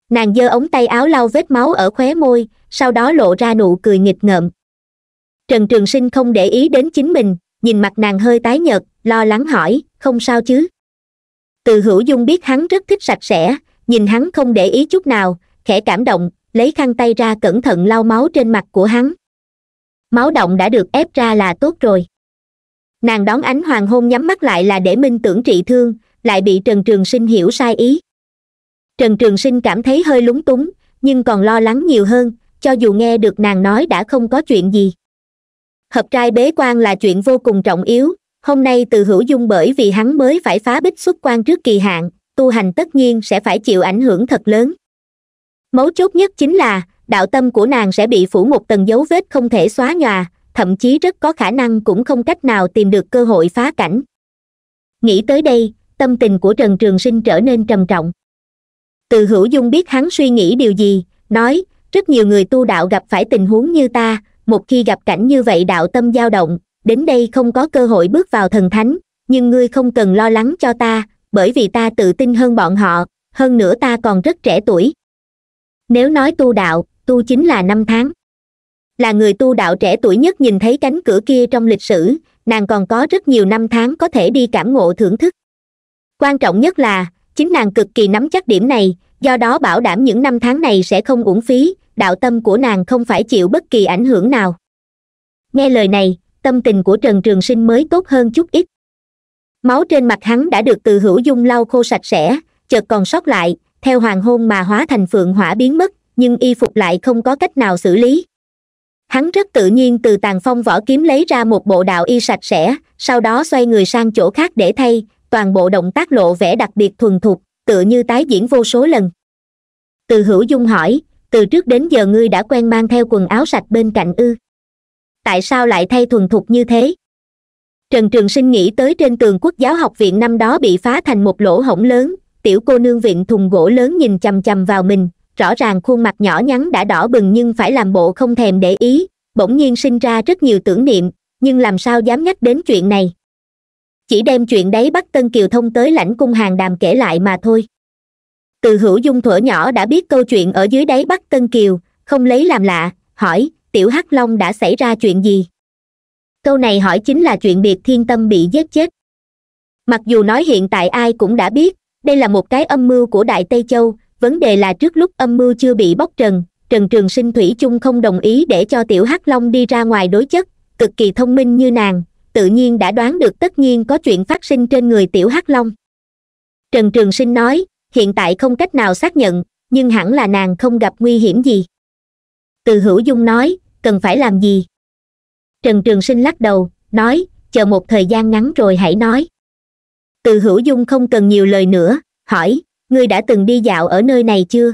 nàng giơ ống tay áo lau vết máu ở khóe môi sau đó lộ ra nụ cười nghịch ngợm trần trường sinh không để ý đến chính mình nhìn mặt nàng hơi tái nhợt lo lắng hỏi không sao chứ từ hữu dung biết hắn rất thích sạch sẽ nhìn hắn không để ý chút nào khẽ cảm động lấy khăn tay ra cẩn thận lau máu trên mặt của hắn máu động đã được ép ra là tốt rồi nàng đón ánh hoàng hôn nhắm mắt lại là để minh tưởng trị thương lại bị trần trường sinh hiểu sai ý trần trường sinh cảm thấy hơi lúng túng nhưng còn lo lắng nhiều hơn cho dù nghe được nàng nói đã không có chuyện gì hợp trai bế quan là chuyện vô cùng trọng yếu hôm nay từ hữu dung bởi vì hắn mới phải phá bích xuất quan trước kỳ hạn tu hành tất nhiên sẽ phải chịu ảnh hưởng thật lớn mấu chốt nhất chính là đạo tâm của nàng sẽ bị phủ một tầng dấu vết không thể xóa nhòa thậm chí rất có khả năng cũng không cách nào tìm được cơ hội phá cảnh nghĩ tới đây tâm tình của trần trường sinh trở nên trầm trọng từ hữu dung biết hắn suy nghĩ điều gì nói rất nhiều người tu đạo gặp phải tình huống như ta một khi gặp cảnh như vậy đạo tâm dao động đến đây không có cơ hội bước vào thần thánh nhưng ngươi không cần lo lắng cho ta bởi vì ta tự tin hơn bọn họ hơn nữa ta còn rất trẻ tuổi nếu nói tu đạo tu chính là năm tháng là người tu đạo trẻ tuổi nhất nhìn thấy cánh cửa kia trong lịch sử nàng còn có rất nhiều năm tháng có thể đi cảm ngộ thưởng thức quan trọng nhất là chính nàng cực kỳ nắm chắc điểm này do đó bảo đảm những năm tháng này sẽ không uổng phí đạo tâm của nàng không phải chịu bất kỳ ảnh hưởng nào nghe lời này tâm tình của trần trường sinh mới tốt hơn chút ít máu trên mặt hắn đã được từ hữu dung lau khô sạch sẽ chợt còn sót lại theo hoàng hôn mà hóa thành phượng hỏa biến mất nhưng y phục lại không có cách nào xử lý hắn rất tự nhiên từ tàn phong võ kiếm lấy ra một bộ đạo y sạch sẽ sau đó xoay người sang chỗ khác để thay toàn bộ động tác lộ vẻ đặc biệt thuần thục tựa như tái diễn vô số lần từ hữu dung hỏi từ trước đến giờ ngươi đã quen mang theo quần áo sạch bên cạnh ư tại sao lại thay thuần thục như thế trần trường sinh nghĩ tới trên tường quốc giáo học viện năm đó bị phá thành một lỗ hổng lớn tiểu cô nương viện thùng gỗ lớn nhìn chằm chằm vào mình rõ ràng khuôn mặt nhỏ nhắn đã đỏ bừng nhưng phải làm bộ không thèm để ý bỗng nhiên sinh ra rất nhiều tưởng niệm nhưng làm sao dám nhắc đến chuyện này chỉ đem chuyện đấy bắt tân kiều thông tới lãnh cung hàng đàm kể lại mà thôi từ hữu dung thuở nhỏ đã biết câu chuyện ở dưới đáy bắc tân kiều không lấy làm lạ hỏi tiểu hắc long đã xảy ra chuyện gì câu này hỏi chính là chuyện biệt thiên tâm bị giết chết mặc dù nói hiện tại ai cũng đã biết đây là một cái âm mưu của đại tây châu vấn đề là trước lúc âm mưu chưa bị bóc trần trần trường sinh thủy chung không đồng ý để cho tiểu hắc long đi ra ngoài đối chất cực kỳ thông minh như nàng tự nhiên đã đoán được tất nhiên có chuyện phát sinh trên người tiểu hắc long trần trường sinh nói hiện tại không cách nào xác nhận nhưng hẳn là nàng không gặp nguy hiểm gì từ hữu dung nói cần phải làm gì trần trường sinh lắc đầu nói chờ một thời gian ngắn rồi hãy nói từ hữu dung không cần nhiều lời nữa hỏi ngươi đã từng đi dạo ở nơi này chưa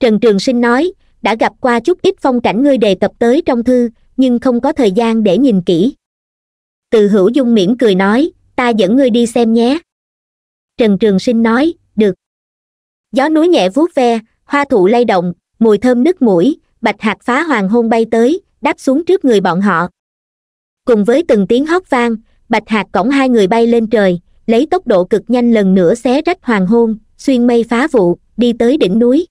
trần trường sinh nói đã gặp qua chút ít phong cảnh ngươi đề cập tới trong thư nhưng không có thời gian để nhìn kỹ từ hữu dung mỉm cười nói ta dẫn ngươi đi xem nhé trần trường sinh nói được gió núi nhẹ vuốt ve hoa thụ lay động mùi thơm nức mũi bạch hạt phá hoàng hôn bay tới đáp xuống trước người bọn họ cùng với từng tiếng hót vang bạch hạt cổng hai người bay lên trời lấy tốc độ cực nhanh lần nữa xé rách hoàng hôn xuyên mây phá vụ đi tới đỉnh núi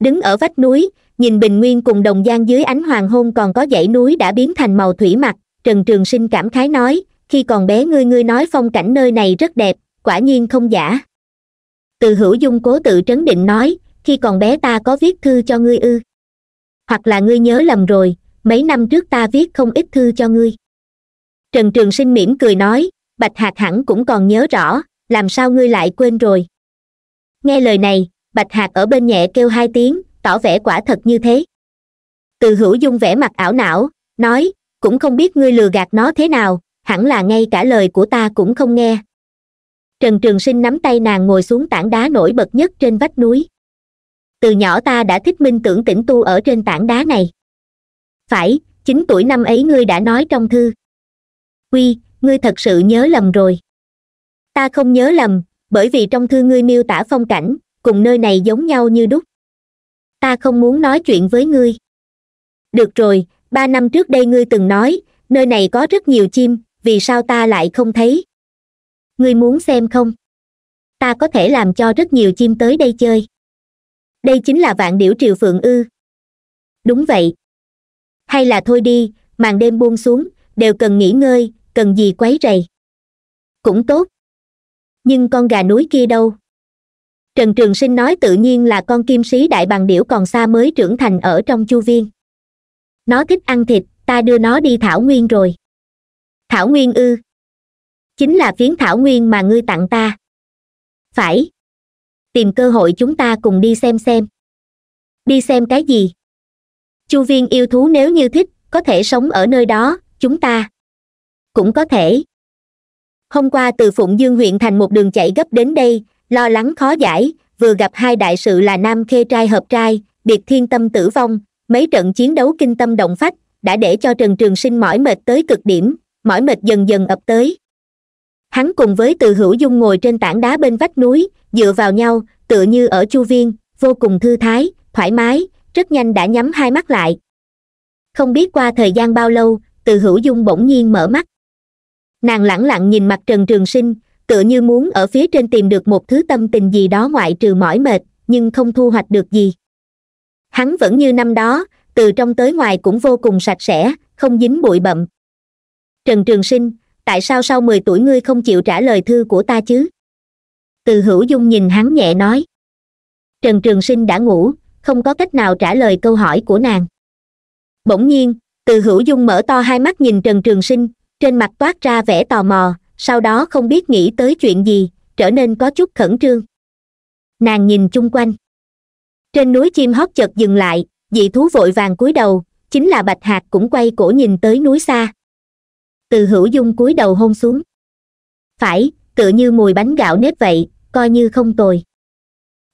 đứng ở vách núi nhìn bình nguyên cùng đồng gian dưới ánh hoàng hôn còn có dãy núi đã biến thành màu thủy mặc trần trường sinh cảm khái nói khi còn bé ngươi ngươi nói phong cảnh nơi này rất đẹp quả nhiên không giả từ hữu dung cố tự trấn định nói khi còn bé ta có viết thư cho ngươi ư hoặc là ngươi nhớ lầm rồi mấy năm trước ta viết không ít thư cho ngươi trần trường sinh mỉm cười nói bạch hạc hẳn cũng còn nhớ rõ làm sao ngươi lại quên rồi nghe lời này bạch hạc ở bên nhẹ kêu hai tiếng tỏ vẻ quả thật như thế từ hữu dung vẻ mặt ảo não nói cũng không biết ngươi lừa gạt nó thế nào hẳn là ngay cả lời của ta cũng không nghe trần trường sinh nắm tay nàng ngồi xuống tảng đá nổi bật nhất trên vách núi từ nhỏ ta đã thích minh tưởng tĩnh tu ở trên tảng đá này phải chín tuổi năm ấy ngươi đã nói trong thư Quy, ngươi thật sự nhớ lầm rồi ta không nhớ lầm bởi vì trong thư ngươi miêu tả phong cảnh cùng nơi này giống nhau như đúc ta không muốn nói chuyện với ngươi được rồi ba năm trước đây ngươi từng nói nơi này có rất nhiều chim vì sao ta lại không thấy ngươi muốn xem không ta có thể làm cho rất nhiều chim tới đây chơi đây chính là vạn điểu triều phượng ư đúng vậy hay là thôi đi màn đêm buông xuống đều cần nghỉ ngơi cần gì quấy rầy cũng tốt nhưng con gà núi kia đâu trần trường sinh nói tự nhiên là con kim sĩ đại bằng điểu còn xa mới trưởng thành ở trong chu viên nó thích ăn thịt ta đưa nó đi thảo nguyên rồi thảo nguyên ư chính là phiến thảo nguyên mà ngươi tặng ta phải tìm cơ hội chúng ta cùng đi xem xem đi xem cái gì chu viên yêu thú nếu như thích có thể sống ở nơi đó chúng ta cũng có thể hôm qua từ phụng dương huyện thành một đường chạy gấp đến đây lo lắng khó giải vừa gặp hai đại sự là nam khê trai hợp trai biệt thiên tâm tử vong mấy trận chiến đấu kinh tâm động phách đã để cho trần trường sinh mỏi mệt tới cực điểm mỏi mệt dần dần ập tới hắn cùng với từ hữu dung ngồi trên tảng đá bên vách núi dựa vào nhau tựa như ở chu viên vô cùng thư thái thoải mái rất nhanh đã nhắm hai mắt lại không biết qua thời gian bao lâu từ hữu dung bỗng nhiên mở mắt nàng lẳng lặng nhìn mặt trần trường sinh tựa như muốn ở phía trên tìm được một thứ tâm tình gì đó ngoại trừ mỏi mệt nhưng không thu hoạch được gì hắn vẫn như năm đó từ trong tới ngoài cũng vô cùng sạch sẽ không dính bụi bậm trần trường sinh tại sao sau mười tuổi ngươi không chịu trả lời thư của ta chứ từ hữu dung nhìn hắn nhẹ nói trần trường sinh đã ngủ không có cách nào trả lời câu hỏi của nàng bỗng nhiên từ hữu dung mở to hai mắt nhìn trần trường sinh trên mặt toát ra vẻ tò mò sau đó không biết nghĩ tới chuyện gì trở nên có chút khẩn trương nàng nhìn chung quanh trên núi chim hót chợt dừng lại dị thú vội vàng cúi đầu chính là bạch hạt cũng quay cổ nhìn tới núi xa từ hữu dung cúi đầu hôn xuống phải tựa như mùi bánh gạo nếp vậy coi như không tồi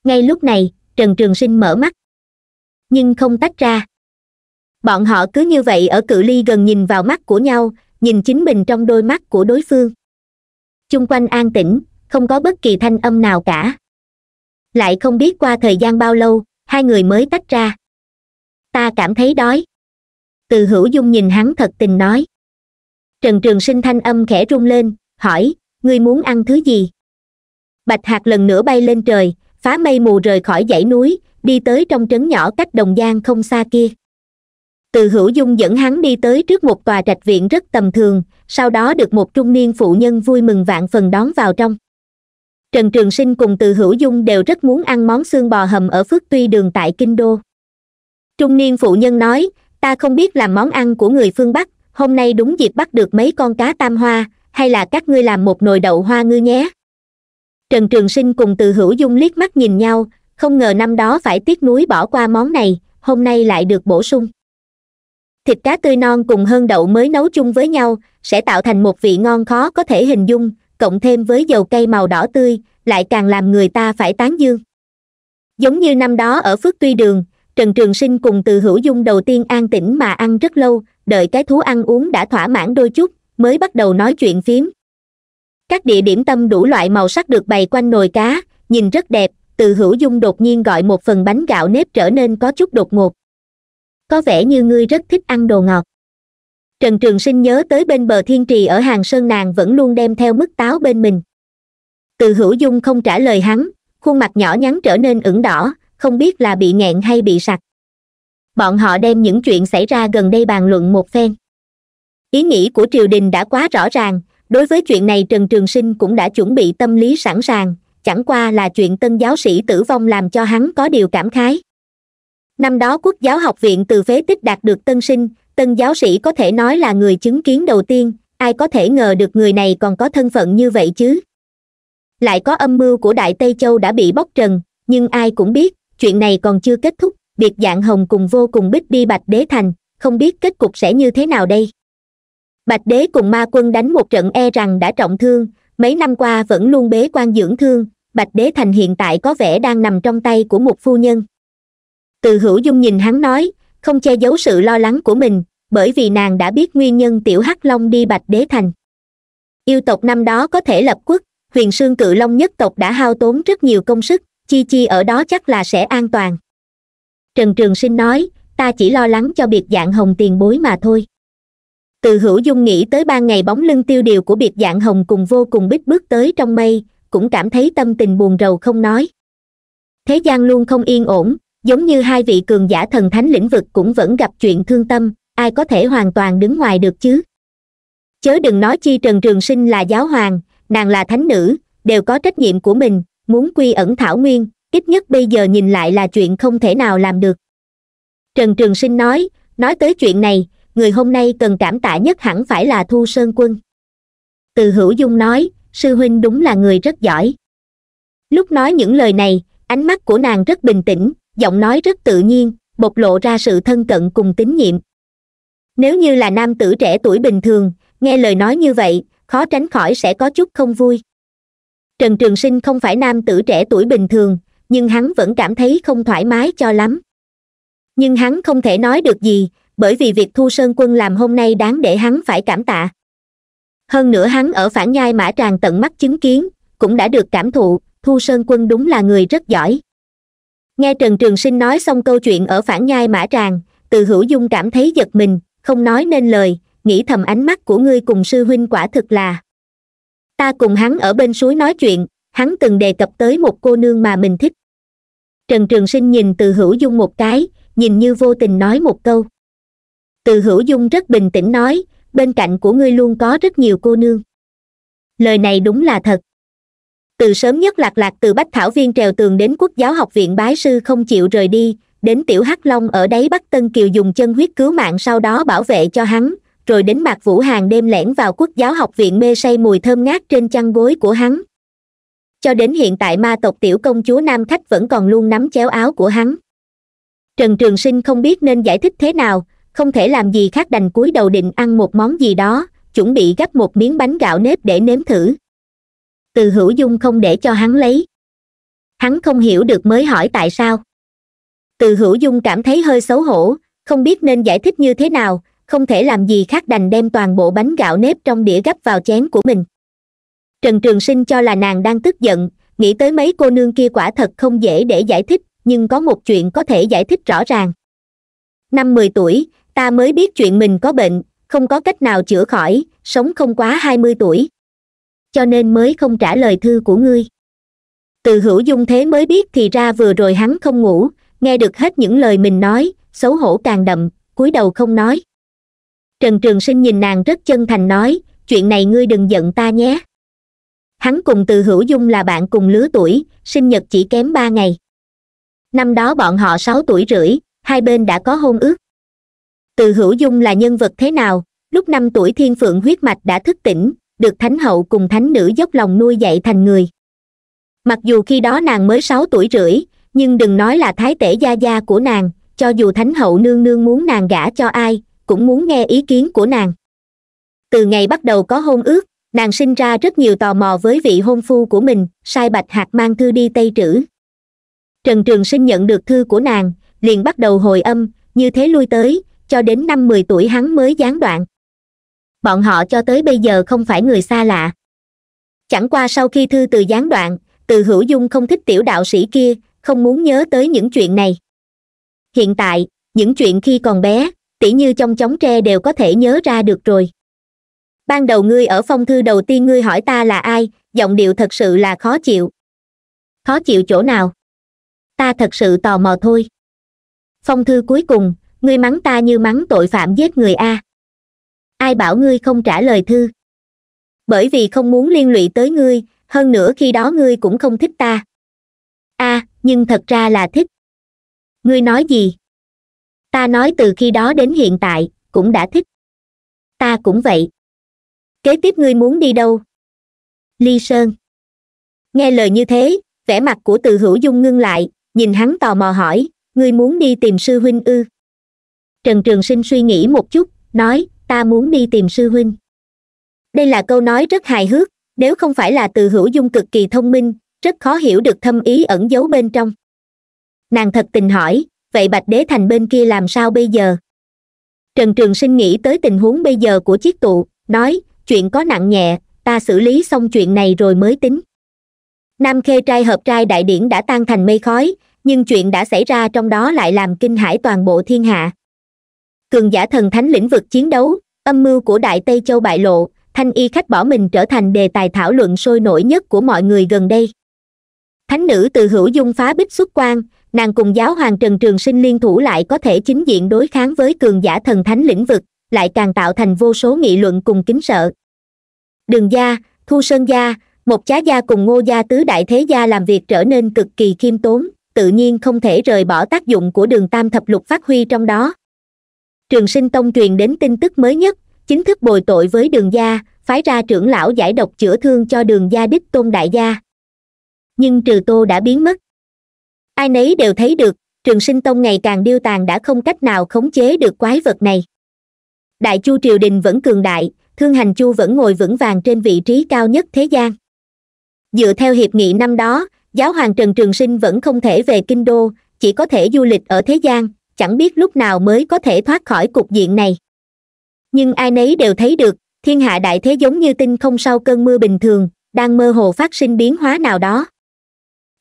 ngay lúc này trần trường sinh mở mắt nhưng không tách ra bọn họ cứ như vậy ở cự ly gần nhìn vào mắt của nhau nhìn chính mình trong đôi mắt của đối phương chung quanh an tĩnh không có bất kỳ thanh âm nào cả lại không biết qua thời gian bao lâu hai người mới tách ra ta cảm thấy đói từ hữu dung nhìn hắn thật tình nói trần trường sinh thanh âm khẽ rung lên hỏi ngươi muốn ăn thứ gì bạch hạt lần nữa bay lên trời phá mây mù rời khỏi dãy núi đi tới trong trấn nhỏ cách đồng giang không xa kia từ hữu dung dẫn hắn đi tới trước một tòa trạch viện rất tầm thường sau đó được một trung niên phụ nhân vui mừng vạn phần đón vào trong Trần Trường Sinh cùng Từ Hữu Dung đều rất muốn ăn món xương bò hầm ở Phước Tuy đường tại Kinh Đô. Trung niên phụ nhân nói, ta không biết làm món ăn của người phương Bắc, hôm nay đúng dịp bắt được mấy con cá tam hoa, hay là các ngươi làm một nồi đậu hoa ngư nhé. Trần Trường Sinh cùng Từ Hữu Dung liếc mắt nhìn nhau, không ngờ năm đó phải tiếc nuối bỏ qua món này, hôm nay lại được bổ sung. Thịt cá tươi non cùng hơn đậu mới nấu chung với nhau, sẽ tạo thành một vị ngon khó có thể hình dung, cộng thêm với dầu cây màu đỏ tươi lại càng làm người ta phải tán dương giống như năm đó ở phước tuy đường trần trường sinh cùng từ hữu dung đầu tiên an tĩnh mà ăn rất lâu đợi cái thú ăn uống đã thỏa mãn đôi chút mới bắt đầu nói chuyện phím các địa điểm tâm đủ loại màu sắc được bày quanh nồi cá nhìn rất đẹp từ hữu dung đột nhiên gọi một phần bánh gạo nếp trở nên có chút đột ngột có vẻ như ngươi rất thích ăn đồ ngọt trần trường sinh nhớ tới bên bờ thiên trì ở hàng sơn nàng vẫn luôn đem theo mức táo bên mình từ hữu dung không trả lời hắn khuôn mặt nhỏ nhắn trở nên ửng đỏ không biết là bị nghẹn hay bị sặc bọn họ đem những chuyện xảy ra gần đây bàn luận một phen ý nghĩ của triều đình đã quá rõ ràng đối với chuyện này trần trường sinh cũng đã chuẩn bị tâm lý sẵn sàng chẳng qua là chuyện tân giáo sĩ tử vong làm cho hắn có điều cảm khái năm đó quốc giáo học viện từ phế tích đạt được tân sinh tân giáo sĩ có thể nói là người chứng kiến đầu tiên ai có thể ngờ được người này còn có thân phận như vậy chứ lại có âm mưu của đại tây châu đã bị bóc trần nhưng ai cũng biết chuyện này còn chưa kết thúc biệt dạng hồng cùng vô cùng bích đi bạch đế thành không biết kết cục sẽ như thế nào đây bạch đế cùng ma quân đánh một trận e rằng đã trọng thương mấy năm qua vẫn luôn bế quan dưỡng thương bạch đế thành hiện tại có vẻ đang nằm trong tay của một phu nhân từ hữu dung nhìn hắn nói không che giấu sự lo lắng của mình bởi vì nàng đã biết nguyên nhân tiểu hắc long đi bạch đế thành yêu tộc năm đó có thể lập quốc huyền sương cự long nhất tộc đã hao tốn rất nhiều công sức chi chi ở đó chắc là sẽ an toàn trần trường sinh nói ta chỉ lo lắng cho biệt dạng hồng tiền bối mà thôi từ hữu dung nghĩ tới ba ngày bóng lưng tiêu điều của biệt dạng hồng cùng vô cùng bích bước tới trong mây cũng cảm thấy tâm tình buồn rầu không nói thế gian luôn không yên ổn giống như hai vị cường giả thần thánh lĩnh vực cũng vẫn gặp chuyện thương tâm ai có thể hoàn toàn đứng ngoài được chứ chớ đừng nói chi trần trường sinh là giáo hoàng nàng là thánh nữ đều có trách nhiệm của mình muốn quy ẩn thảo nguyên ít nhất bây giờ nhìn lại là chuyện không thể nào làm được trần trường sinh nói nói tới chuyện này người hôm nay cần cảm tạ nhất hẳn phải là thu sơn quân từ hữu dung nói sư huynh đúng là người rất giỏi lúc nói những lời này ánh mắt của nàng rất bình tĩnh giọng nói rất tự nhiên bộc lộ ra sự thân cận cùng tín nhiệm nếu như là nam tử trẻ tuổi bình thường nghe lời nói như vậy khó tránh khỏi sẽ có chút không vui trần trường sinh không phải nam tử trẻ tuổi bình thường nhưng hắn vẫn cảm thấy không thoải mái cho lắm nhưng hắn không thể nói được gì bởi vì việc thu sơn quân làm hôm nay đáng để hắn phải cảm tạ hơn nữa hắn ở phản nhai mã tràng tận mắt chứng kiến cũng đã được cảm thụ thu sơn quân đúng là người rất giỏi nghe trần trường sinh nói xong câu chuyện ở phản nhai mã tràng từ hữu dung cảm thấy giật mình không nói nên lời nghĩ thầm ánh mắt của ngươi cùng sư huynh quả thực là ta cùng hắn ở bên suối nói chuyện hắn từng đề cập tới một cô nương mà mình thích trần trường sinh nhìn từ hữu dung một cái nhìn như vô tình nói một câu từ hữu dung rất bình tĩnh nói bên cạnh của ngươi luôn có rất nhiều cô nương lời này đúng là thật từ sớm nhất lạc lạc từ bách thảo viên trèo tường đến quốc giáo học viện bái sư không chịu rời đi đến tiểu hắc long ở đáy bắc tân kiều dùng chân huyết cứu mạng sau đó bảo vệ cho hắn rồi đến mạc vũ hàng đêm lẻn vào quốc giáo học viện mê say mùi thơm ngát trên chăn gối của hắn cho đến hiện tại ma tộc tiểu công chúa nam khách vẫn còn luôn nắm chéo áo của hắn trần trường sinh không biết nên giải thích thế nào không thể làm gì khác đành cúi đầu định ăn một món gì đó chuẩn bị gấp một miếng bánh gạo nếp để nếm thử từ hữu dung không để cho hắn lấy hắn không hiểu được mới hỏi tại sao từ hữu dung cảm thấy hơi xấu hổ không biết nên giải thích như thế nào không thể làm gì khác đành đem toàn bộ bánh gạo nếp trong đĩa gấp vào chén của mình trần trường sinh cho là nàng đang tức giận nghĩ tới mấy cô nương kia quả thật không dễ để giải thích nhưng có một chuyện có thể giải thích rõ ràng năm mười tuổi ta mới biết chuyện mình có bệnh không có cách nào chữa khỏi sống không quá hai mươi tuổi cho nên mới không trả lời thư của ngươi từ hữu dung thế mới biết thì ra vừa rồi hắn không ngủ nghe được hết những lời mình nói xấu hổ càng đậm cúi đầu không nói trần trường sinh nhìn nàng rất chân thành nói chuyện này ngươi đừng giận ta nhé hắn cùng từ hữu dung là bạn cùng lứa tuổi sinh nhật chỉ kém ba ngày năm đó bọn họ sáu tuổi rưỡi hai bên đã có hôn ước từ hữu dung là nhân vật thế nào lúc năm tuổi thiên phượng huyết mạch đã thức tỉnh được thánh hậu cùng thánh nữ dốc lòng nuôi dạy thành người mặc dù khi đó nàng mới sáu tuổi rưỡi nhưng đừng nói là thái tể gia gia của nàng cho dù thánh hậu nương nương muốn nàng gả cho ai cũng muốn nghe ý kiến của nàng từ ngày bắt đầu có hôn ước nàng sinh ra rất nhiều tò mò với vị hôn phu của mình sai bạch hạt mang thư đi tây trữ trần trường sinh nhận được thư của nàng liền bắt đầu hồi âm như thế lui tới cho đến năm mười tuổi hắn mới gián đoạn bọn họ cho tới bây giờ không phải người xa lạ chẳng qua sau khi thư từ gián đoạn từ hữu dung không thích tiểu đạo sĩ kia không muốn nhớ tới những chuyện này hiện tại những chuyện khi còn bé tỉ như trong chóng tre đều có thể nhớ ra được rồi ban đầu ngươi ở phong thư đầu tiên ngươi hỏi ta là ai giọng điệu thật sự là khó chịu khó chịu chỗ nào ta thật sự tò mò thôi phong thư cuối cùng ngươi mắng ta như mắng tội phạm giết người a ai bảo ngươi không trả lời thư bởi vì không muốn liên lụy tới ngươi hơn nữa khi đó ngươi cũng không thích ta a à, nhưng thật ra là thích ngươi nói gì ta nói từ khi đó đến hiện tại cũng đã thích ta cũng vậy kế tiếp ngươi muốn đi đâu ly sơn nghe lời như thế vẻ mặt của từ hữu dung ngưng lại nhìn hắn tò mò hỏi ngươi muốn đi tìm sư huynh ư trần trường sinh suy nghĩ một chút nói ta muốn đi tìm sư huynh đây là câu nói rất hài hước nếu không phải là từ hữu dung cực kỳ thông minh rất khó hiểu được thâm ý ẩn giấu bên trong nàng thật tình hỏi vậy bạch đế thành bên kia làm sao bây giờ trần trường sinh nghĩ tới tình huống bây giờ của chiếc tụ nói chuyện có nặng nhẹ ta xử lý xong chuyện này rồi mới tính nam khê trai hợp trai đại điển đã tan thành mây khói nhưng chuyện đã xảy ra trong đó lại làm kinh hãi toàn bộ thiên hạ cường giả thần thánh lĩnh vực chiến đấu âm mưu của đại tây châu bại lộ thanh y khách bỏ mình trở thành đề tài thảo luận sôi nổi nhất của mọi người gần đây thánh nữ từ hữu dung phá bích xuất quan nàng cùng giáo hoàng trần trường sinh liên thủ lại có thể chính diện đối kháng với cường giả thần thánh lĩnh vực lại càng tạo thành vô số nghị luận cùng kính sợ đường gia thu sơn gia một chá gia cùng ngô gia tứ đại thế gia làm việc trở nên cực kỳ khiêm tốn tự nhiên không thể rời bỏ tác dụng của đường tam thập lục phát huy trong đó trường sinh tông truyền đến tin tức mới nhất chính thức bồi tội với đường gia phái ra trưởng lão giải độc chữa thương cho đường gia đích tôn đại gia nhưng trừ tô đã biến mất ai nấy đều thấy được trường sinh tông ngày càng điêu tàn đã không cách nào khống chế được quái vật này đại chu triều đình vẫn cường đại thương hành chu vẫn ngồi vững vàng trên vị trí cao nhất thế gian dựa theo hiệp nghị năm đó giáo hoàng trần trường sinh vẫn không thể về kinh đô chỉ có thể du lịch ở thế gian chẳng biết lúc nào mới có thể thoát khỏi cục diện này nhưng ai nấy đều thấy được thiên hạ đại thế giống như tinh không sau cơn mưa bình thường đang mơ hồ phát sinh biến hóa nào đó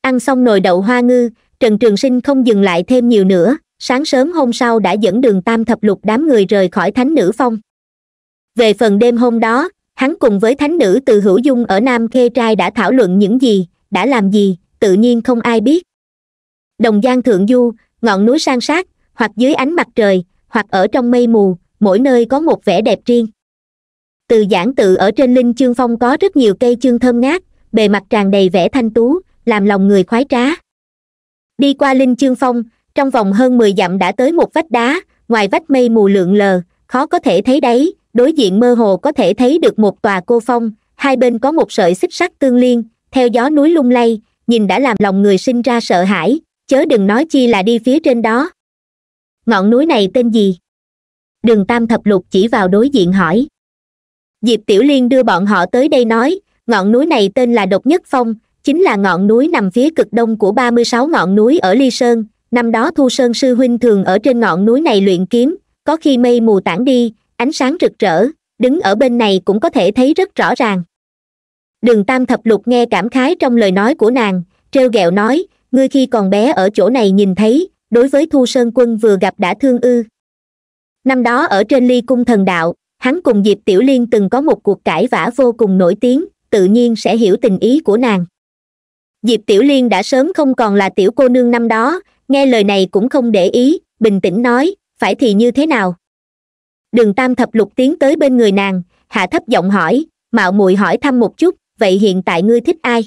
ăn xong nồi đậu hoa ngư trần trường sinh không dừng lại thêm nhiều nữa sáng sớm hôm sau đã dẫn đường tam thập lục đám người rời khỏi thánh nữ phong về phần đêm hôm đó hắn cùng với thánh nữ từ hữu dung ở nam khê trai đã thảo luận những gì đã làm gì tự nhiên không ai biết đồng giang thượng du ngọn núi san sát hoặc dưới ánh mặt trời hoặc ở trong mây mù mỗi nơi có một vẻ đẹp riêng từ giảng tự ở trên linh chương phong có rất nhiều cây chương thơm ngát bề mặt tràn đầy vẻ thanh tú làm lòng người khoái trá đi qua linh chương phong trong vòng hơn mười dặm đã tới một vách đá ngoài vách mây mù lượn lờ khó có thể thấy đấy. đối diện mơ hồ có thể thấy được một tòa cô phong hai bên có một sợi xích sắt tương liên theo gió núi lung lay nhìn đã làm lòng người sinh ra sợ hãi chớ đừng nói chi là đi phía trên đó ngọn núi này tên gì đường tam thập lục chỉ vào đối diện hỏi diệp tiểu liên đưa bọn họ tới đây nói ngọn núi này tên là độc nhất phong chính là ngọn núi nằm phía cực đông của ba mươi sáu ngọn núi ở ly sơn năm đó thu sơn sư huynh thường ở trên ngọn núi này luyện kiếm có khi mây mù tản đi ánh sáng rực rỡ đứng ở bên này cũng có thể thấy rất rõ ràng đường tam thập lục nghe cảm khái trong lời nói của nàng t r e o g ẹ o nói ngươi khi còn bé ở chỗ này nhìn thấy đối với thu sơn quân vừa gặp đã thương ư năm đó ở trên ly cung thần đạo hắn cùng diệp tiểu liên từng có một cuộc cãi vã vô cùng nổi tiếng tự nhiên sẽ hiểu tình ý của nàng diệp tiểu liên đã sớm không còn là tiểu cô nương năm đó nghe lời này cũng không để ý bình tĩnh nói phải thì như thế nào đường tam thập lục tiến tới bên người nàng hạ thấp giọng hỏi mạo muội hỏi thăm một chút vậy hiện tại ngươi thích ai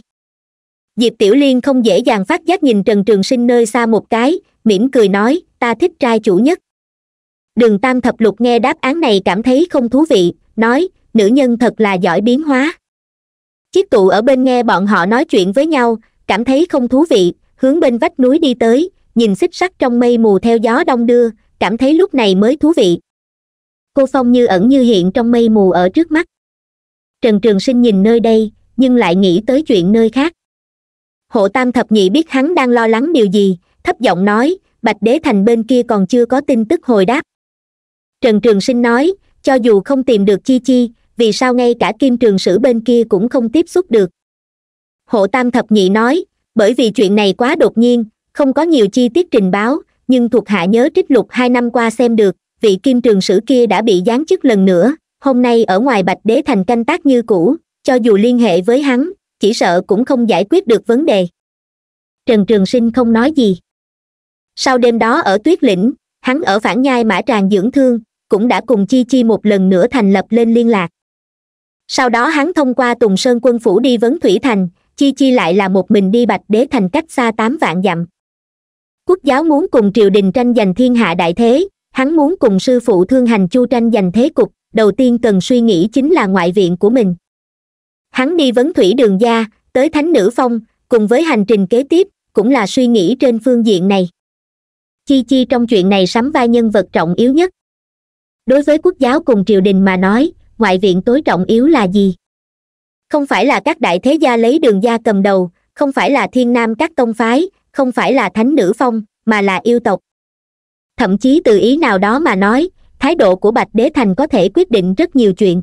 diệp tiểu liên không dễ dàng phát giác nhìn trần trường sinh nơi xa một cái mỉm cười nói ta thích trai chủ nhất đường tam thập lục nghe đáp án này cảm thấy không thú vị nói nữ nhân thật là giỏi biến hóa chiếc tụ ở bên nghe bọn họ nói chuyện với nhau cảm thấy không thú vị hướng bên vách núi đi tới nhìn xích sắc trong mây mù theo gió đông đưa cảm thấy lúc này mới thú vị cô phong như ẩn như hiện trong mây mù ở trước mắt trần trường sinh nhìn nơi đây nhưng lại nghĩ tới chuyện nơi khác hộ tam thập nhị biết hắn đang lo lắng điều gì thấp giọng nói bạch đế thành bên kia còn chưa có tin tức hồi đáp trần trường sinh nói cho dù không tìm được chi chi vì sao ngay cả kim trường sử bên kia cũng không tiếp xúc được hộ tam thập nhị nói bởi vì chuyện này quá đột nhiên không có nhiều chi tiết trình báo nhưng thuộc hạ nhớ trích lục hai năm qua xem được vị kim trường sử kia đã bị giáng chức lần nữa hôm nay ở ngoài bạch đế thành canh tác như cũ cho dù liên hệ với hắn chỉ sợ cũng không giải quyết được vấn đề trần trường sinh không nói gì sau đêm đó ở tuyết lĩnh hắn ở phản nhai mã tràng dưỡng thương cũng đã cùng chi chi một lần nữa thành lập lên liên lạc sau đó hắn thông qua tùng sơn quân phủ đi vấn thủy thành chi chi lại là một mình đi bạch đế thành cách xa tám vạn dặm quốc giáo muốn cùng triều đình tranh giành thiên hạ đại thế hắn muốn cùng sư phụ thương hành chu tranh giành thế cục đầu tiên cần suy nghĩ chính là ngoại viện của mình hắn đi vấn thủy đường gia tới thánh nữ phong cùng với hành trình kế tiếp cũng là suy nghĩ trên phương diện này chi chi trong chuyện này sắm vai nhân vật trọng yếu nhất đối với quốc giáo cùng triều đình mà nói ngoại viện tối trọng yếu là gì không phải là các đại thế gia lấy đường gia cầm đầu không phải là thiên nam các tông phái không phải là thánh nữ phong mà là yêu tộc thậm chí từ ý nào đó mà nói thái độ của bạch đế thành có thể quyết định rất nhiều chuyện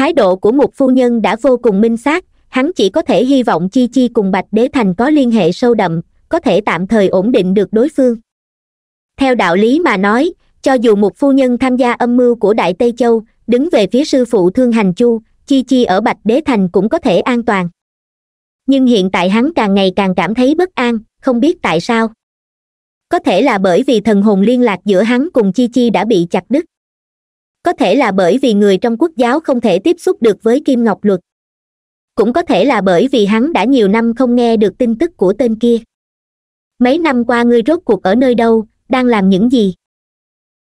thái độ của một phu nhân đã vô cùng minh xác hắn chỉ có thể hy vọng chi chi cùng bạch đế thành có liên hệ sâu đậm có thể tạm thời ổn định được đối phương theo đạo lý mà nói cho dù một phu nhân tham gia âm mưu của đại tây châu đứng về phía sư phụ thương hành chu chi chi ở bạch đế thành cũng có thể an toàn nhưng hiện tại hắn càng ngày càng cảm thấy bất an không biết tại sao có thể là bởi vì thần hồn liên lạc giữa hắn cùng chi chi đã bị chặt đứt có thể là bởi vì người trong quốc giáo không thể tiếp xúc được với kim ngọc luật cũng có thể là bởi vì hắn đã nhiều năm không nghe được tin tức của tên kia mấy năm qua ngươi rốt cuộc ở nơi đâu đang làm những gì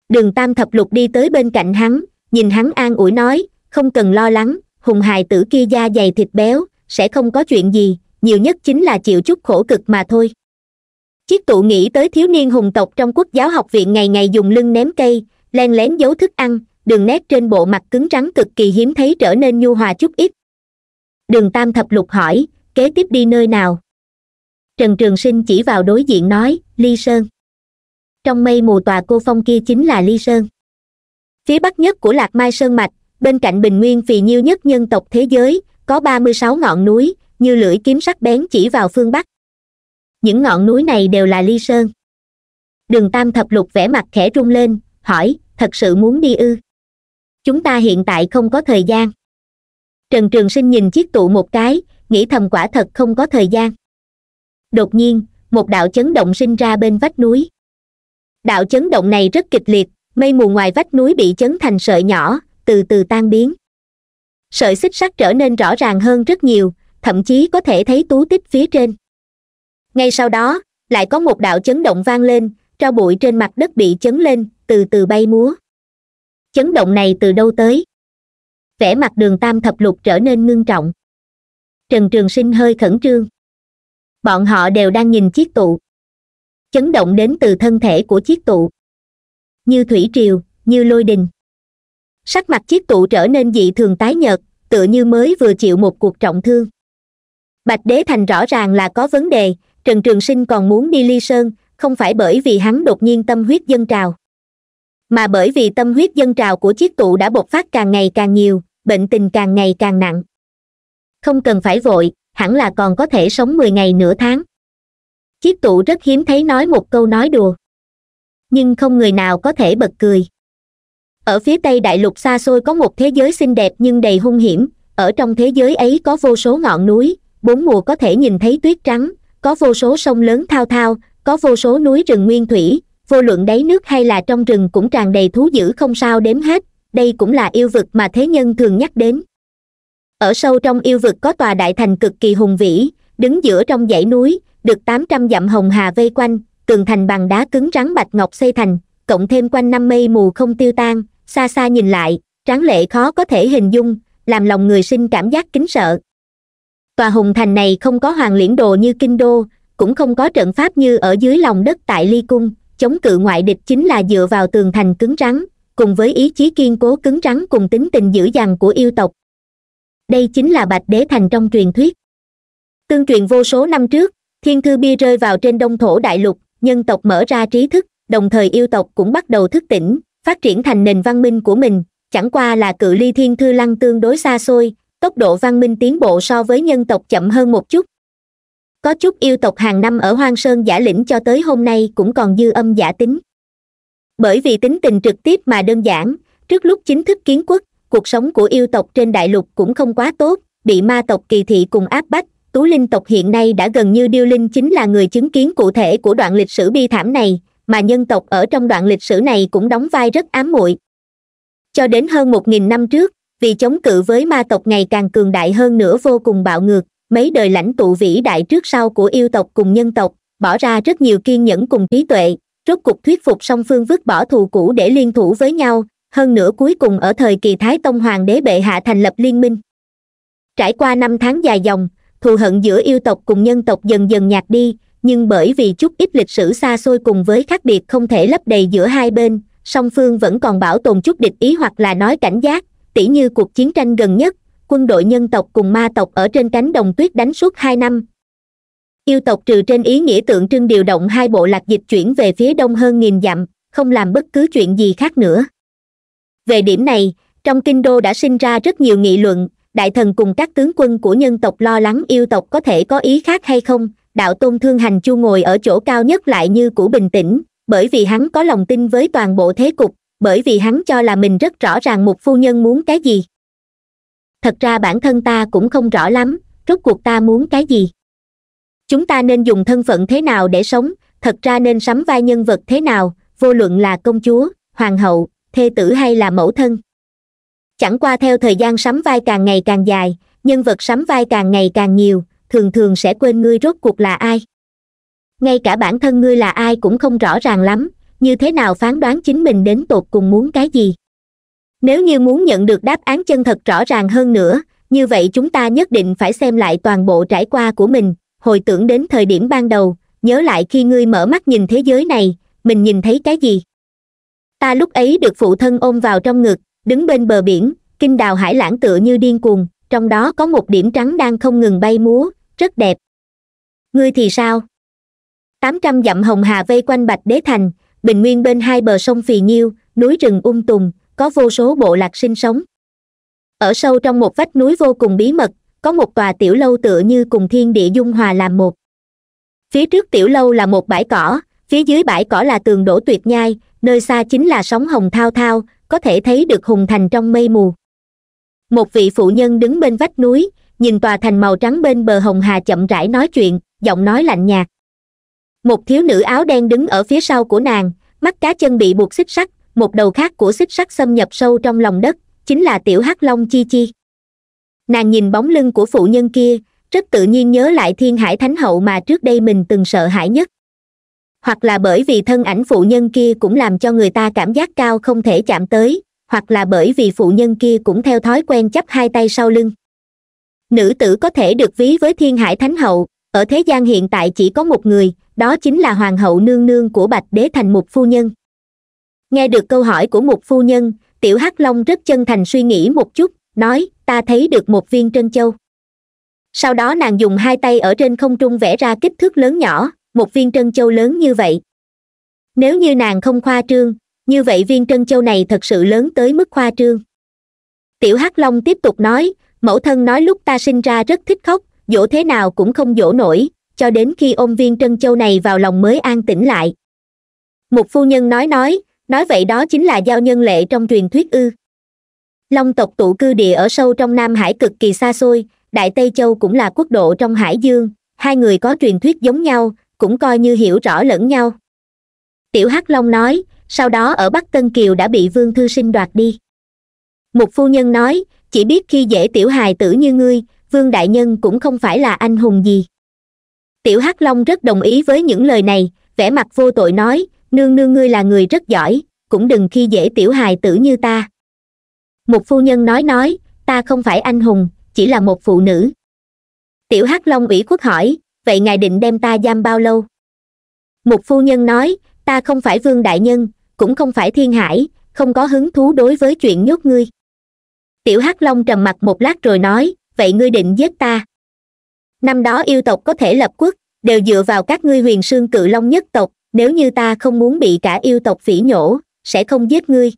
đường tam thập lục đi tới bên cạnh hắn nhìn hắn an ủi nói không cần lo lắng hùng hài tử kia da dày thịt béo sẽ không có chuyện gì nhiều nhất chính là chịu chút khổ cực mà thôi chiếc tụ nghĩ tới thiếu niên hùng tộc trong quốc giáo học viện ngày ngày dùng lưng ném cây len lén giấu thức ăn đường nét trên bộ mặt cứng rắn cực kỳ hiếm thấy trở nên nhu hòa chút ít đường tam thập lục hỏi kế tiếp đi nơi nào trần trường sinh chỉ vào đối diện nói ly sơn trong mây mù tòa cô phong kia chính là ly sơn phía bắc nhất của lạc mai sơn mạch bên cạnh bình nguyên phì nhiêu nhất nhân tộc thế giới có ba mươi sáu ngọn núi như lưỡi kiếm sắc bén chỉ vào phương bắc những ngọn núi này đều là ly sơn đường tam thập lục vẻ mặt khẽ rung lên hỏi thật sự muốn đi ư chúng ta hiện tại không có thời gian trần trường sinh nhìn chiếc tụ một cái nghĩ thầm quả thật không có thời gian đột nhiên một đạo chấn động sinh ra bên vách núi đạo chấn động này rất kịch liệt mây mù ngoài vách núi bị chấn thành sợi nhỏ từ từ tan biến sợi xích sắt trở nên rõ ràng hơn rất nhiều thậm chí có thể thấy tú tích phía trên ngay sau đó lại có một đạo chấn động vang lên cho bụi trên mặt đất bị chấn lên từ từ bay múa chấn động này từ đâu tới vẻ mặt đường tam thập lục trở nên ngưng trọng trần trường sinh hơi khẩn trương bọn họ đều đang nhìn chiếc tụ chấn động đến từ thân thể của chiếc tụ như thủy triều như lôi đình sắc mặt chiếc tụ trở nên dị thường tái nhợt tựa như mới vừa chịu một cuộc trọng thương bạch đế thành rõ ràng là có vấn đề trần trường sinh còn muốn đi ly sơn không phải bởi vì hắn đột nhiên tâm huyết dân trào mà bởi vì tâm huyết dân trào của chiếc tụ đã bộc phát càng ngày càng nhiều bệnh tình càng ngày càng nặng không cần phải vội hẳn là còn có thể sống mười ngày nửa tháng chiếc tụ rất hiếm thấy nói một câu nói đùa nhưng không người nào có thể bật cười ở phía tây đại lục xa xôi có một thế giới xinh đẹp nhưng đầy hung hiểm ở trong thế giới ấy có vô số ngọn núi bốn mùa có thể nhìn thấy tuyết trắng có vô số sông lớn thao thao có vô số núi rừng nguyên thủy vô luận đáy nước hay là trong rừng cũng tràn đầy thú dữ không sao đếm hết đây cũng là yêu vực mà thế nhân thường nhắc đến ở sâu trong yêu vực có tòa đại thành cực kỳ hùng vĩ đứng giữa trong dãy núi được tám trăm dặm hồng hà vây quanh tường thành bằng đá cứng rắn bạch ngọc xây thành cộng thêm quanh năm mây mù không tiêu tan xa xa nhìn lại tráng lệ khó có thể hình dung làm lòng người sinh cảm giác kính sợ tòa hùng thành này không có hoàng liễn đồ như kinh đô cũng không có trận pháp như ở dưới lòng đất tại ly cung chống cự ngoại địch chính là dựa vào tường thành cứng rắn cùng với ý chí kiên cố cứng rắn cùng tính tình dữ dằn của yêu tộc đây chính là bạch đế thành trong truyền thuyết tương truyền vô số năm trước thiên thư bia rơi vào trên đông thổ đại lục nhân tộc mở ra trí thức đồng thời yêu tộc cũng bắt đầu thức tỉnh phát triển thành nền văn minh của mình chẳng qua là cự ly thiên thư lăng tương đối xa xôi tốc độ văn minh tiến bộ so với nhân tộc chậm hơn một chút có chút yêu tộc hàng năm ở hoang sơn giả lĩnh cho tới hôm nay cũng còn dư âm giả tính bởi vì tính tình trực tiếp mà đơn giản trước lúc chính thức kiến quốc cuộc sống của yêu tộc trên đại lục cũng không quá tốt bị ma tộc kỳ thị cùng áp bách tú linh tộc hiện nay đã gần như điêu linh chính là người chứng kiến cụ thể của đoạn lịch sử bi thảm này mà nhân tộc ở trong đoạn lịch sử này cũng đóng vai rất ám muội cho đến hơn một nghìn năm trước vì chống cự với ma tộc ngày càng cường đại hơn nữa vô cùng bạo ngược mấy đời lãnh tụ vĩ đại trước sau của yêu tộc cùng nhân tộc bỏ ra rất nhiều kiên nhẫn cùng trí tuệ rốt cuộc thuyết phục song phương vứt bỏ thù cũ để liên thủ với nhau hơn nữa cuối cùng ở thời kỳ thái tông hoàng đế bệ hạ thành lập liên minh trải qua năm tháng dài dòng thù hận giữa yêu tộc cùng nhân tộc dần dần nhạt đi nhưng bởi vì chút ít lịch sử xa xôi cùng với khác biệt không thể lấp đầy giữa hai bên song phương vẫn còn bảo tồn chút địch ý hoặc là nói cảnh giác tỉ như cuộc chiến tranh gần nhất quân đội nhân tộc cùng ma tộc ở trên cánh đồng tuyết đánh suốt hai năm yêu tộc trừ trên ý nghĩa tượng trưng điều động hai bộ lạc dịch chuyển về phía đông hơn nghìn dặm không làm bất cứ chuyện gì khác nữa về điểm này trong kinh đô đã sinh ra rất nhiều nghị luận đại thần cùng các tướng quân của nhân tộc lo lắng yêu tộc có thể có ý khác hay không đạo tôn thương hành chu ngồi ở chỗ cao nhất lại như cũ bình tĩnh bởi vì hắn có lòng tin với toàn bộ thế cục bởi vì hắn cho là mình rất rõ ràng một phu nhân muốn cái gì thật ra bản thân ta cũng không rõ lắm rốt cuộc ta muốn cái gì chúng ta nên dùng thân phận thế nào để sống thật ra nên sắm vai nhân vật thế nào vô luận là công chúa hoàng hậu thê tử hay là mẫu thân chẳng qua theo thời gian sắm vai càng ngày càng dài nhân vật sắm vai càng ngày càng nhiều thường thường sẽ quên ngươi rốt cuộc là ai ngay cả bản thân ngươi là ai cũng không rõ ràng lắm như thế nào phán đoán chính mình đến tột cùng muốn cái gì nếu như muốn nhận được đáp án chân thật rõ ràng hơn nữa như vậy chúng ta nhất định phải xem lại toàn bộ trải qua của mình hồi tưởng đến thời điểm ban đầu nhớ lại khi ngươi mở mắt nhìn thế giới này mình nhìn thấy cái gì ta lúc ấy được phụ thân ôm vào trong ngực đứng bên bờ biển kinh đào hải lãng tựa như điên cuồng trong đó có một điểm trắng đang không ngừng bay múa rất đẹp ngươi thì sao tám trăm dặm hồng hà vây quanh bạch đế thành bình nguyên bên hai bờ sông phì nhiêu núi rừng um tùng có vô số bộ lạc sinh sống ở sâu trong một vách núi vô cùng bí mật có một tòa tiểu lâu tựa như cùng thiên địa dung hòa làm một phía trước tiểu lâu là một bãi cỏ phía dưới bãi cỏ là tường đổ tuyệt nhai nơi xa chính là sóng hồng thao thao có thể thấy được hùng thành trong mây mù một vị phụ nhân đứng bên vách núi nhìn tòa thành màu trắng bên bờ hồng hà chậm rãi nói chuyện giọng nói lạnh nhạt một thiếu nữ áo đen đứng ở phía sau của nàng mắt cá chân bị buộc xích sắt một đầu khác của xích sắt xâm nhập sâu trong lòng đất chính là tiểu hắc long chi chi nàng nhìn bóng lưng của phụ nhân kia rất tự nhiên nhớ lại thiên hải thánh hậu mà trước đây mình từng sợ hãi nhất hoặc là bởi vì thân ảnh phụ nhân kia cũng làm cho người ta cảm giác cao không thể chạm tới hoặc là bởi vì phụ nhân kia cũng theo thói quen chấp hai tay sau lưng nữ tử có thể được ví với thiên hải thánh hậu ở thế gian hiện tại chỉ có một người đó chính là hoàng hậu nương nương của bạch đế thành một phu nhân nghe được câu hỏi của một phu nhân tiểu hắc long rất chân thành suy nghĩ một chút nói ta thấy được một viên trân châu sau đó nàng dùng hai tay ở trên không trung vẽ ra kích thước lớn nhỏ một viên trân châu lớn như vậy nếu như nàng không khoa trương như vậy viên trân châu này thật sự lớn tới mức khoa trương tiểu hắc long tiếp tục nói mẫu thân nói lúc ta sinh ra rất thích khóc dỗ thế nào cũng không dỗ nổi cho đến khi ôm viên trân châu này vào lòng mới an tĩnh lại một phu nhân nói nói nói vậy đó chính là giao nhân lệ trong truyền thuyết ư long tộc tụ cư địa ở sâu trong nam hải cực kỳ xa xôi đại tây châu cũng là quốc độ trong hải dương hai người có truyền thuyết giống nhau cũng coi như hiểu rõ lẫn nhau tiểu hắc long nói sau đó ở bắc tân kiều đã bị vương thư sinh đoạt đi một phu nhân nói chỉ biết khi dễ tiểu hài tử như ngươi vương đại nhân cũng không phải là anh hùng gì tiểu hắc long rất đồng ý với những lời này vẻ mặt vô tội nói nương nương ngươi là người rất giỏi cũng đừng khi dễ tiểu hài tử như ta một phu nhân nói nói ta không phải anh hùng chỉ là một phụ nữ tiểu hắc long ủy khuất hỏi vậy ngài định đem ta giam bao lâu một phu nhân nói ta không phải vương đại nhân cũng không phải thiên hải không có hứng thú đối với chuyện nhốt ngươi tiểu hắc long trầm mặt một lát rồi nói vậy ngươi định giết ta năm đó yêu tộc có thể lập quốc đều dựa vào các ngươi huyền sương cự long nhất tộc nếu như ta không muốn bị cả yêu tộc phỉ nhổ sẽ không giết ngươi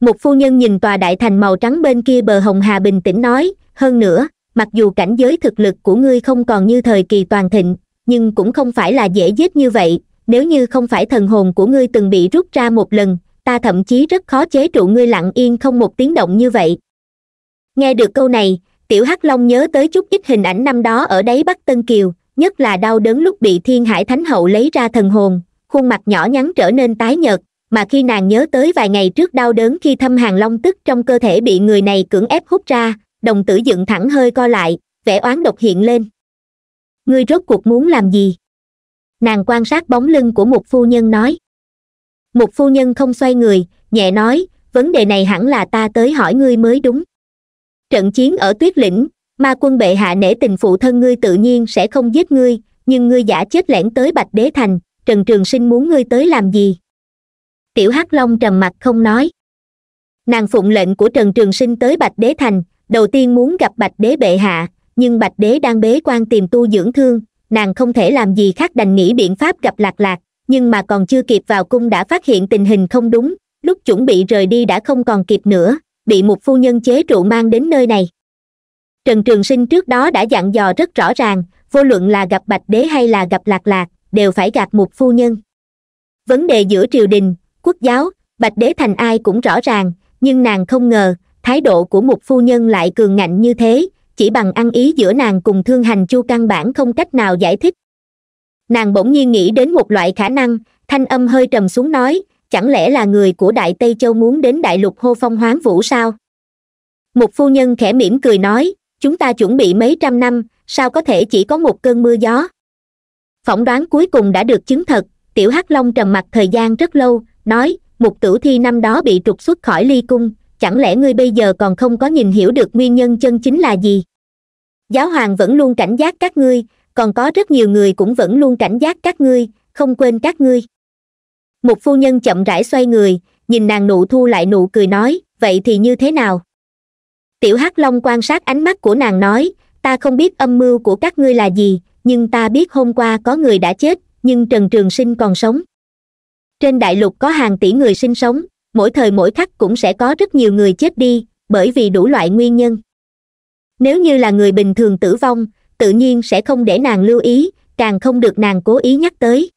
một phu nhân nhìn tòa đại thành màu trắng bên kia bờ hồng hà bình tĩnh nói hơn nữa mặc dù cảnh giới thực lực của ngươi không còn như thời kỳ toàn thịnh nhưng cũng không phải là dễ giết như vậy nếu như không phải thần hồn của ngươi từng bị rút ra một lần ta thậm chí rất khó chế trụ ngươi lặng yên không một tiếng động như vậy nghe được câu này tiểu hắc long nhớ tới chút ít hình ảnh năm đó ở đáy bắc tân kiều nhất là đau đớn lúc bị thiên hải thánh hậu lấy ra thần hồn khuôn mặt nhỏ nhắn trở nên tái nhợt mà khi nàng nhớ tới vài ngày trước đau đớn khi thâm hàng long tức trong cơ thể bị người này cưỡng ép hút ra đồng tử dựng thẳng hơi co lại vẻ oán độc hiện lên ngươi rốt cuộc muốn làm gì nàng quan sát bóng lưng của một phu nhân nói một phu nhân không xoay người nhẹ nói vấn đề này hẳn là ta tới hỏi ngươi mới đúng trận chiến ở tuyết lĩnh ma quân bệ hạ nể tình phụ thân ngươi tự nhiên sẽ không giết ngươi nhưng ngươi giả chết lẻn tới bạch đế thành trần trường sinh muốn ngươi tới làm gì tiểu hắc long trầm mặt không nói nàng phụng lệnh của trần trường sinh tới bạch đế thành đầu tiên muốn gặp bạch đế bệ hạ nhưng bạch đế đang bế quan tìm tu dưỡng thương nàng không thể làm gì khác đành nghĩ biện pháp gặp lạc lạc nhưng mà còn chưa kịp vào cung đã phát hiện tình hình không đúng lúc chuẩn bị rời đi đã không còn kịp nữa bị một phu nhân chế trụ mang đến nơi này trần trường sinh trước đó đã dặn dò rất rõ ràng vô luận là gặp bạch đế hay là gặp lạc lạc đều phải gặp một phu nhân vấn đề giữa triều đình quốc giáo bạch đế thành ai cũng rõ ràng nhưng nàng không ngờ thái độ của một phu nhân lại cường ngạnh như thế chỉ bằng ăn ý giữa nàng cùng thương hành chu căn bản không cách nào giải thích nàng bỗng nhiên nghĩ đến một loại khả năng thanh âm hơi trầm xuống nói chẳng lẽ là người của đại tây châu muốn đến đại lục hô phong hoáng vũ sao một phu nhân khẽ mỉm cười nói chúng ta chuẩn bị mấy trăm năm sao có thể chỉ có một cơn mưa gió phỏng đoán cuối cùng đã được chứng thật tiểu hắc long trầm mặc thời gian rất lâu nói một tử thi năm đó bị trục xuất khỏi ly cung chẳng lẽ ngươi bây giờ còn không có nhìn hiểu được nguyên nhân chân chính là gì giáo hoàng vẫn luôn cảnh giác các ngươi còn có rất nhiều người cũng vẫn luôn cảnh giác các ngươi không quên các ngươi một phu nhân chậm rãi xoay người nhìn nàng nụ thu lại nụ cười nói vậy thì như thế nào tiểu hắc long quan sát ánh mắt của nàng nói ta không biết âm mưu của các ngươi là gì nhưng ta biết hôm qua có người đã chết nhưng trần trường sinh còn sống trên đại lục có hàng tỷ người sinh sống mỗi thời mỗi khắc cũng sẽ có rất nhiều người chết đi bởi vì đủ loại nguyên nhân nếu như là người bình thường tử vong tự nhiên sẽ không để nàng lưu ý càng không được nàng cố ý nhắc tới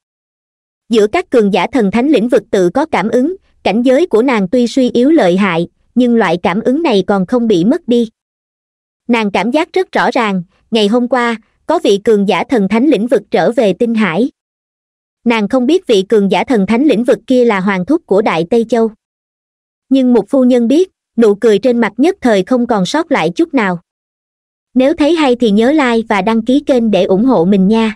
giữa các cường giả thần thánh lĩnh vực tự có cảm ứng cảnh giới của nàng tuy suy yếu lợi hại nhưng loại cảm ứng này còn không bị mất đi nàng cảm giác rất rõ ràng ngày hôm qua có vị cường giả thần thánh lĩnh vực trở về tinh hải nàng không biết vị cường giả thần thánh lĩnh vực kia là hoàng thúc của đại tây châu nhưng một phu nhân biết nụ cười trên mặt nhất thời không còn sót lại chút nào nếu thấy hay thì nhớ like và đăng ký kênh để ủng hộ mình nha